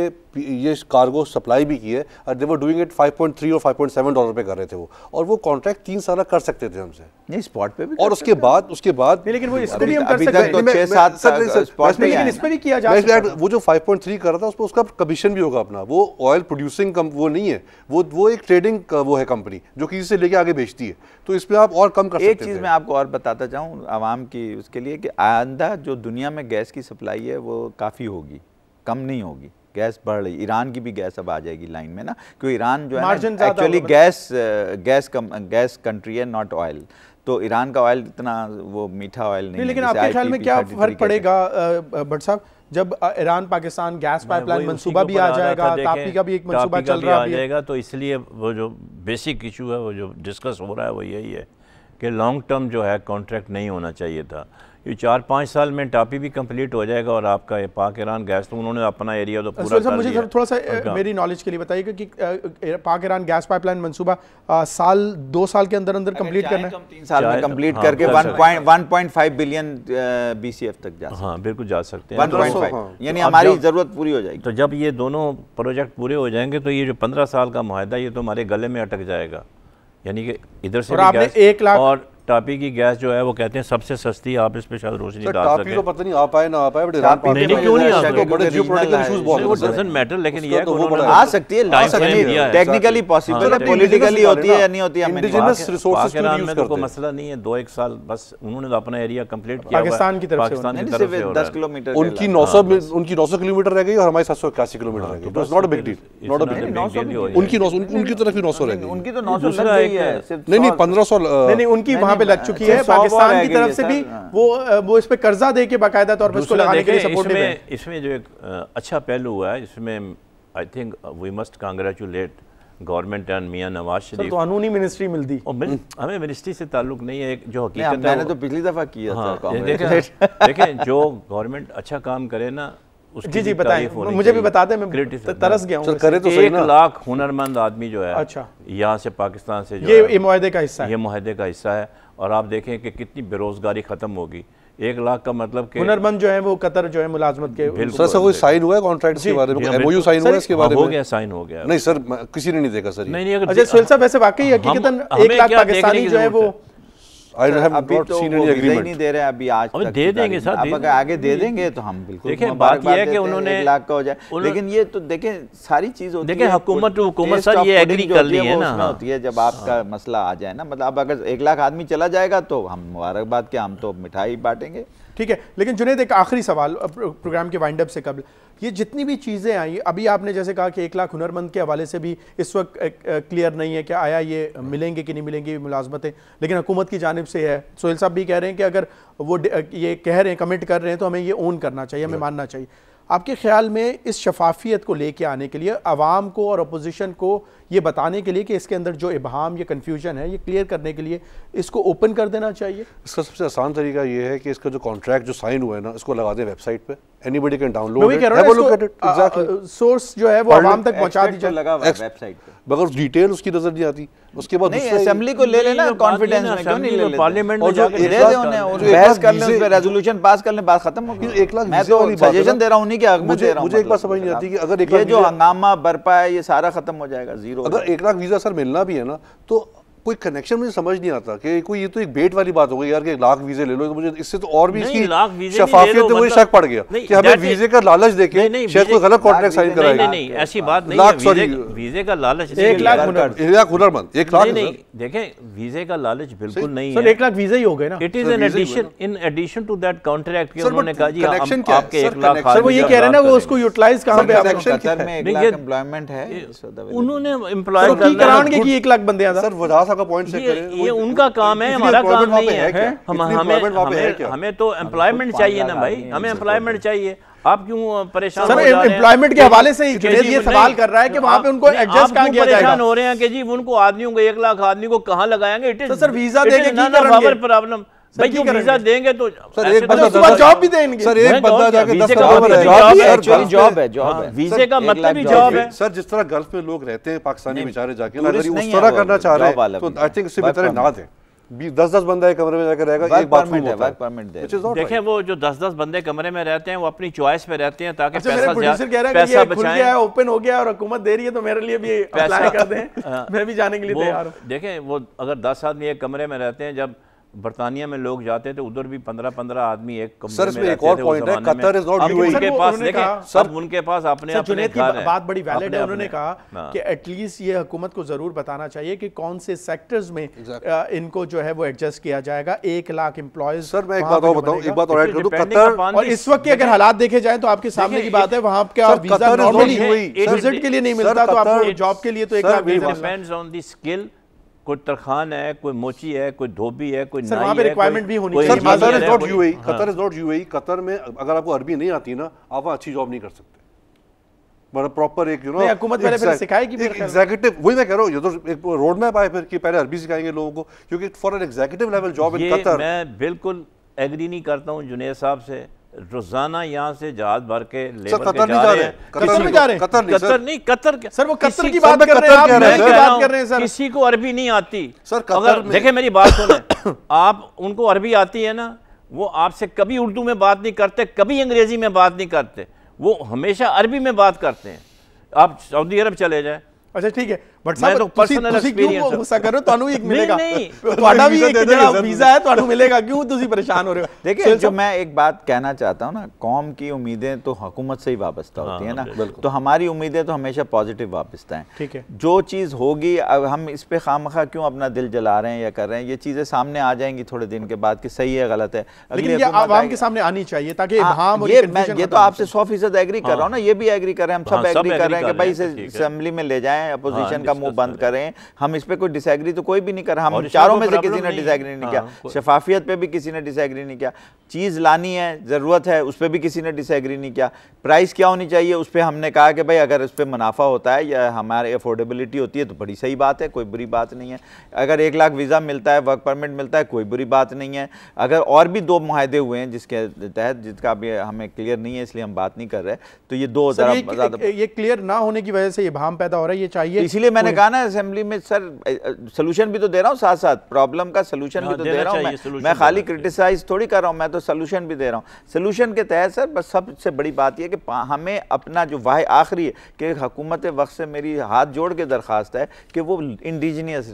ये कार्गो सप्लाई भी की है और दे वर डूइंग इट 5.3 और 5.7 डॉलर पे कर रहे थे वो और वो कॉन्ट्रैक्ट तीन साल कर सकते थे हमसे नहीं स्पॉट पे भी और उसके बाद उसके बाद लेकिन वो इसको भी हम कर सकते हैं तो इस पर भी किया जा वो जो 5.3 कर रहा था उस पर उसका कमीशन भी होगा अपना वो ऑयल प्रोड्यूसिंग वो नहीं है वो वो एक ट्रेडिंग वो है कंपनी जो किसी से लेके आगे बेचती है तो इसमें आप और कम कर एक चीज़ मैं आपको और बताता चाहूँ आवाम की उसके लिए कि आंदा जो दुनिया में गैस की सप्लाई है वो काफ़ी होगी कम नहीं होगी गैस बढ़ रही ईरान की भी गैस अब आ जाएगी लाइन में ना क्योंकि ईरान जो है एक्चुअली गैस गैस कम गैस कंट्री है नॉट ऑयल तो ईरान का ऑयल इतना वो मीठा ऑयल नहीं, लेकिन आपके ख्याल में क्या फर्क पड़ेगा भट्ट साहब जब ईरान पाकिस्तान गैस पाइपलाइन मंसूबा भी आ जाएगा तापी का भी एक मंसूबा चल रहा है जाएगा तो इसलिए वो जो बेसिक इशू है वो जो डिस्कस हो रहा है वो यही है कि लॉन्ग टर्म जो है कॉन्ट्रैक्ट नहीं होना चाहिए था ये चार पाँच साल में टापी भी कंप्लीट हो जाएगा और आपका ये पाक ईरान गैस तो उन्होंने अपना एरिया तो पूरा सर मुझे थोड़ा सा अच्छा। मेरी नॉलेज के लिए बताइए कि पाक ईरान गैस पाइपलाइन मंसूबा साल दो साल के अंदर अंदर कंप्लीट करना है तीन साल में कंप्लीट हाँ, करके बिलियन बी सी एफ तक हाँ बिल्कुल जा सकते हैं तो- हाँ। तो हमारी ज़रूरत पूरी हो जाएगी तो जब ये दोनों प्रोजेक्ट पूरे हो जाएंगे तो ये जो पंद्रह साल का माहदा ये तो हमारे गले में अटक जाएगा यानी कि इधर से और आपने एक लाख और टापी की गैस जो है वो कहते हैं सबसे सस्ती आप इस पे शायद रोशनी डाल सकते हैं तो पता नहीं आ पाए ना आ पाए बट ईरान नहीं क्यों नहीं आ तो सकते बड़े जियोपॉलिटिकल इश्यूज बहुत तो वो डजंट मैटर लेकिन ये वो आ सकती है ला सकती है टेक्निकली पॉसिबल है पॉलिटिकली हाँ, होती है या नहीं होती है इंडिजिनस रिसोर्सेज को यूज करते हैं मसला नहीं है दो एक साल बस उन्होंने अपना एरिया कंप्लीट किया पाकिस्तान की तरफ पाकिस्तान की तरफ से 10 किलोमीटर हाँ, उनकी 900 उनकी 900 किलोमीटर रह गई और हमारी 781 हाँ, किलोमीटर रह गई it's not a big deal not a big deal उनकी 900 उनकी तरफ भी 900 रह गई उनकी तो 900 लग गई है सिर्फ नहीं नहीं 1500 नहीं नहीं उनकी वहां पे लग चुकी अच्छा, है पाकिस्तान की तरफ से भी वो वो इस पर कर्जा दे के बाकायदा तौर पर उसको लगाने के लिए सपोर्ट में इसमें जो एक अच्छा पहलू हुआ है इसमें I think we must congratulate government and मियां नवाज शरीफ कानूनी मिनिस्ट्री मिल दी मिल, हमें मिनिस्ट्री से ताल्लुक नहीं है जो हकीकत है तो पिछली दफ़ा किया हाँ, था देखें *laughs* देखें जो गवर्नमेंट अच्छा काम करे ना जी जी बताइए मुझे भी बता दें मैं तरस गया हूं करे तो एक लाख हुनरमंद आदमी जो है अच्छा यहाँ से पाकिस्तान से ये मुहिदे का हिस्सा है ये मुहिदे का हिस्सा है और आप देखें कि कितनी बेरोज़गारी ख़त्म होगी एक लाख का मतलब कि हुनरमंद जो है वो कतर जो है मुलाजमत के बिल्कुल सर वो साइन हुआ है कॉन्ट्रैक्ट के बारे में एमओयू साइन हुआ है इसके बारे में हो गया साइन हो गया नहीं सर किसी ने नहीं देखा सर नहीं नहीं अजय अच्छा, सोहेल साहब ऐसे वाकई हकीकतन एक लाख पाकिस्तानी जो है वो अभी तो नहीं दे रहे हैं अभी आज तक दे देंगे सर आप अगर आगे दे देंगे तो हम बिल्कुल देखिए बात यह है कि उन्होंने लाख का हो जाए लेकिन ये तो देखें सारी चीज होती देखिए हुकूमत टू हुकूमत सर ये एग्री कर ली है ना होती है जब आपका हाँ। मसला आ जाए ना मतलब अब अगर एक लाख आदमी चला जाएगा तो हम मुबारकबाद के हम तो मिठाई बांटेंगे ठीक है लेकिन जुनेद एक आखिरी सवाल प्रोग्राम के वाइंडअप से कबल ये जितनी भी चीज़ें आई अभी आपने जैसे कहा कि एक लाख हुनरमंद के हवाले से भी इस वक्त क्लियर नहीं है कि आया ये मिलेंगे कि नहीं मिलेंगी मुलाजमतें लेकिन हुकूमत की जानब से है सोहेल साहब भी कह रहे हैं कि अगर वो ये कह रहे हैं कमिट कर रहे हैं तो हमें ये ओन करना चाहिए हमें मानना चाहिए आपके ख्याल में इस शफाफियत को लेके आने के लिए आवाम को और अपोजिशन को ये बताने के लिए कि इसके अंदर जो इबहम या कन्फ्यूजन है ये क्लियर करने के लिए इसको ओपन कर देना चाहिए इसका सबसे आसान तरीका ये है कि इसका जो कॉन्ट्रैक्ट जो साइन हुआ है ना इसको लगा दें वेबसाइट पे एनीबडी कैन डाउनलोड सोर्स जो है वो आवाम तक वेबसाइट मगर डिटेल उसकी नजर नहीं आती उसके बाद असेंबली को ले लेना कॉन्फिडेंस पार्लियामेंट रेजोल्यूशन पास कर बात खत्म लाख तो दे रहा मुझे एक बात समझ नहीं आती अगर जो हंगामा बरपा है ये सारा खत्म हो जाएगा जीरो अगर एक लाख वीज़ा सर मिलना भी है ना तो कोई कनेक्शन मुझे समझ नहीं आता कि कोई ये तो एक बेट वाली बात हो गई यार कि लाख वीजे ले लो तो मुझे इससे तो और भी इसकी शफाफियत में तो मुझे मतलब शक पड़ गया कि हमें वीजे का लालच देके शायद कोई गलत कॉन्ट्रैक्ट साइन कराएगा नहीं नहीं ऐसी बात नहीं लाख सॉरी वीजे का लालच एक लाख लाख हुनरमंद एक लाख नहीं देखें वीजे का लालच बिल्कुल नहीं है सर एक लाख वीजे ही हो गए ना it is an addition in addition to that contract के उन्होंने कहा जी आपके एक लाख सर वो ये कह रहे हैं ना वो उसको यूटिलाइज कहां पे आप कतर में एक लाख एम्प्लॉयमेंट है उन्होंने एम्प्लॉय करना है कि तो एक लाख बंदे हैं सर वजह का पॉइंट करें ये उनका काम है हमारा काम नहीं है हमें हमें तो एम्प्लॉयमेंट चाहिए ना भाई हमें एम्प्लॉयमेंट तो- चाहिए आप क्यों परेशान एम्प्लॉयमेंट के हवाले से ही ये सवाल कर रहा है कि वहां पे उनको एडजस्ट किया जाएगा हो रहे हैं कि जी उनको आदमियों को एक लाख आदमी को कहां लगाएंगे सर वीजा की प्रॉब्लम भाई वीजा देंगे तो सर एक तो बंदा जॉब तो भी देंगे सर एक बंदा जाके जॉब है जॉब है जॉब है हाँ, वीजे का मतलब जॉब है सर जिस तरह गल्फ में लोग रहते हैं पाकिस्तानी बेचारे जाके अगर उस तरह करना चाह रहे हैं तो आई थिंक उससे बेहतर ना दस दस बंदा एक कमरे में जाकर रहेगा एक है वो जो दस दस बंदे कमरे में रहते हैं वो अपनी चॉइस में रहते हैं ताकि अच्छा, पैसा गया है ओपन हो गया और हुकूमत दे रही है तो मेरे लिए भी अप्लाई कर दें हाँ। मैं भी जाने के लिए तैयार हूं देखें वो अगर दस आदमी एक कमरे में रहते हैं जब बरतानिया में लोग जाते थे उधर भी पंद्रह पंद्रह आदमी एक सर में एक और पॉइंट है कतर इज नॉट यूएई उनके पास देखें सब उनके पास अपने अपने घर है बात बड़ी वैलिड है उन्होंने कहा हाँ। कि एटलीस्ट ये हुकूमत को जरूर बताना चाहिए कि कौन से सेक्टर्स में इनको जो है वो एडजस्ट किया जाएगा एक लाख एम्प्लॉयज सर मैं एक बात और बताऊं एक बात और ऐड कर दूं कतर और इस वक्त के अगर हालात देखे जाए तो आपके सामने की बात है वहां पे आप वीजा नॉर्मली विजिट के लिए नहीं मिलता तो आपको जॉब के लिए तो एक lakh depends on the skill कोई तरखान है कोई मोची है कोई धोबी है कोई सर वहाँ पे रिक्वायरमेंट भी होनी चाहिए Qatar is not UAE Qatar is not UAE Qatar में अगर आपको अरबी नहीं आती ना आप वहाँ अच्छी जॉब नहीं कर सकते बड़ा प्रॉपर एक यू नो हुकूमत पहले फिर सिखाएगी फिर एग्जीक्यूटिव वही मैं कह रहा हूँ तो एक रोड मैप आए फिर कि पहले अरबी सिखाएंगे लोगों को क्योंकि for an executive level job in Qatar मैं बिल्कुल एग्री नहीं करता हूँ जुनेद साहब से रोजाना यहाँ से जहाज भर के लेबर जा रहे कतर नहीं कतर सर वो कतर की बात कर रहे हैं किसी को अरबी नहीं आती सर अगर देखे मेरी बात सुन आप उनको अरबी आती है ना वो आपसे कभी उर्दू में बात नहीं करते कभी अंग्रेजी में बात नहीं करते वो हमेशा अरबी में बात करते हैं आप सऊदी अरब चले जाए अच्छा ठीक है ਬਟ ਗੁੱਸਾ ਕਰ ਰਹੇ ਤੁਹਾਨੂੰ ਇੱਕ ਮਿਲੇਗਾ ਤੁਹਾਡਾ ਵੀ ਇੱਕ ਜਿਹੜਾ ਵੀਜ਼ਾ ਤੁਹਾਨੂੰ ਮਿਲੇਗਾ ਕਿਉਂ ਤੁਸੀਂ ਪਰੇਸ਼ਾਨ ਹੋ ਰਹੇ जो कौम की उम्मीदें तो हुकूमत हाँ, हाँ, तो हमारी उम्मीदें तो जो चीज़ होगी अब हम इस पर खाम खा क्यों अपना दिल जला रहे हैं या कर रहे हैं ये चीज़ें सामने आ जाएंगी थोड़े दिन के बाद कि सही है गलत है आनी चाहिए ताकि हाँ, ये तो आपसे सौ फीसद एग्री कर रहा हूँ ना ये भी एग्री कर रहे हैं हम सब एग्री कर रहे हैं कि भाई इसे असम्बली में ले जाए अपोजिशन का मुंह बंद करें हम इस पर कोई डिसग्री तो कोई भी नहीं कर हम चारों में से किसी ने डिसग्री नहीं किया हाँ, शफाफियत पर भी किसी ने डिसग्री नहीं किया चीज़ लानी है ज़रूरत है उस पर भी किसी ने डिसग्री नहीं किया प्राइस क्या होनी चाहिए उस पर हमने कहा कि भाई अगर उस पर मुनाफा होता है या हमारे अफोर्डेबिलिटी होती है तो बड़ी सही बात है कोई बुरी बात नहीं है अगर एक लाख वीज़ा मिलता है वर्क परमिट मिलता है कोई बुरी बात नहीं है अगर और भी दो माहदे हुए हैं जिसके तहत जिसका अभी हमें क्लियर नहीं है इसलिए हम बात नहीं कर रहे तो ये दो ये, ये क्लियर ना होने की वजह से ये भाम पैदा हो रहा है ये चाहिए तो इसलिए मैंने कहा ना असेंबली में सर सोल्यूशन भी तो दे रहा हूँ साथ साथ प्रॉब्लम का सोल्यूशन हाँ, भी तो दे रहा हूँ मैं, मैं खाली क्रिटिसाइज थोड़ी कर रहा हूँ मैं तो सोल्यूशन भी दे रहा हूँ सोल्यूशन के तहत सर बस सबसे बड़ी बात यह कि हमें अपना जो वाह आखिरी कि हकूमत वक्त से मेरी हाथ जोड़ के दरख्वास्त है कि वो इंडिजीनियस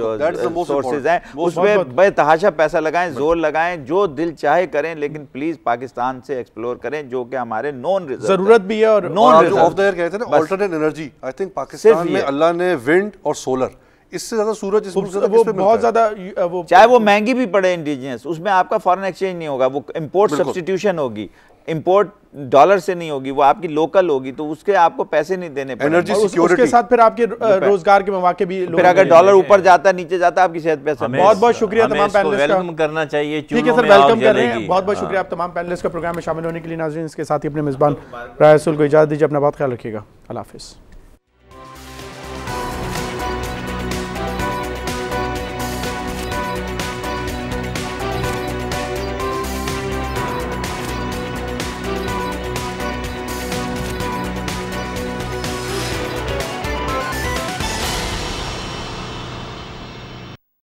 जो सोर्सेज हैं उसमें बेतहाशा पैसा लगाएं जोर लगाएं जो दिल चाहे करें लेकिन प्लीज़ पाकिस्तान से एक्सप्लोर करें जो कि हमारे नॉन जरूरत भी है और नॉन ऑफ द ईयर कहते हैं ना alternate energy I think Pakistan में अल्लाह ने विंड और सोलर इससे ज्यादा सूरज इस वो बहुत ज्यादा वो चाहे वो महंगी भी पड़े इंडिजिनियस उसमें आपका फॉरेन एक्सचेंज नहीं होगा वो इम्पोर्ट सब्सटीट्यूशन होगी इंपोर्ट डॉलर से नहीं होगी वो आपकी लोकल होगी तो उसके आपको पैसे नहीं देने एनर्जी उस, उसके साथ फिर आपके रोजगार के मौके भी फिर अगर डॉलर ऊपर जाता नीचे जाता आपकी सेहत पे बहुत बहुत शुक्रिया तमाम वेलकम करना चाहिए ठीक है सर वेलकम कर रहे हैं बहुत बहुत हाँ। शुक्रिया आप तमाम पैनलिस्ट का प्रोग्राम में शामिल होने के लिए नाजरीन इसके साथ ही अपने मेजबान रायसुल को इजाजत दीजिए अपना बहुत ख्याल रखिएगा अल्लाह हाफिज़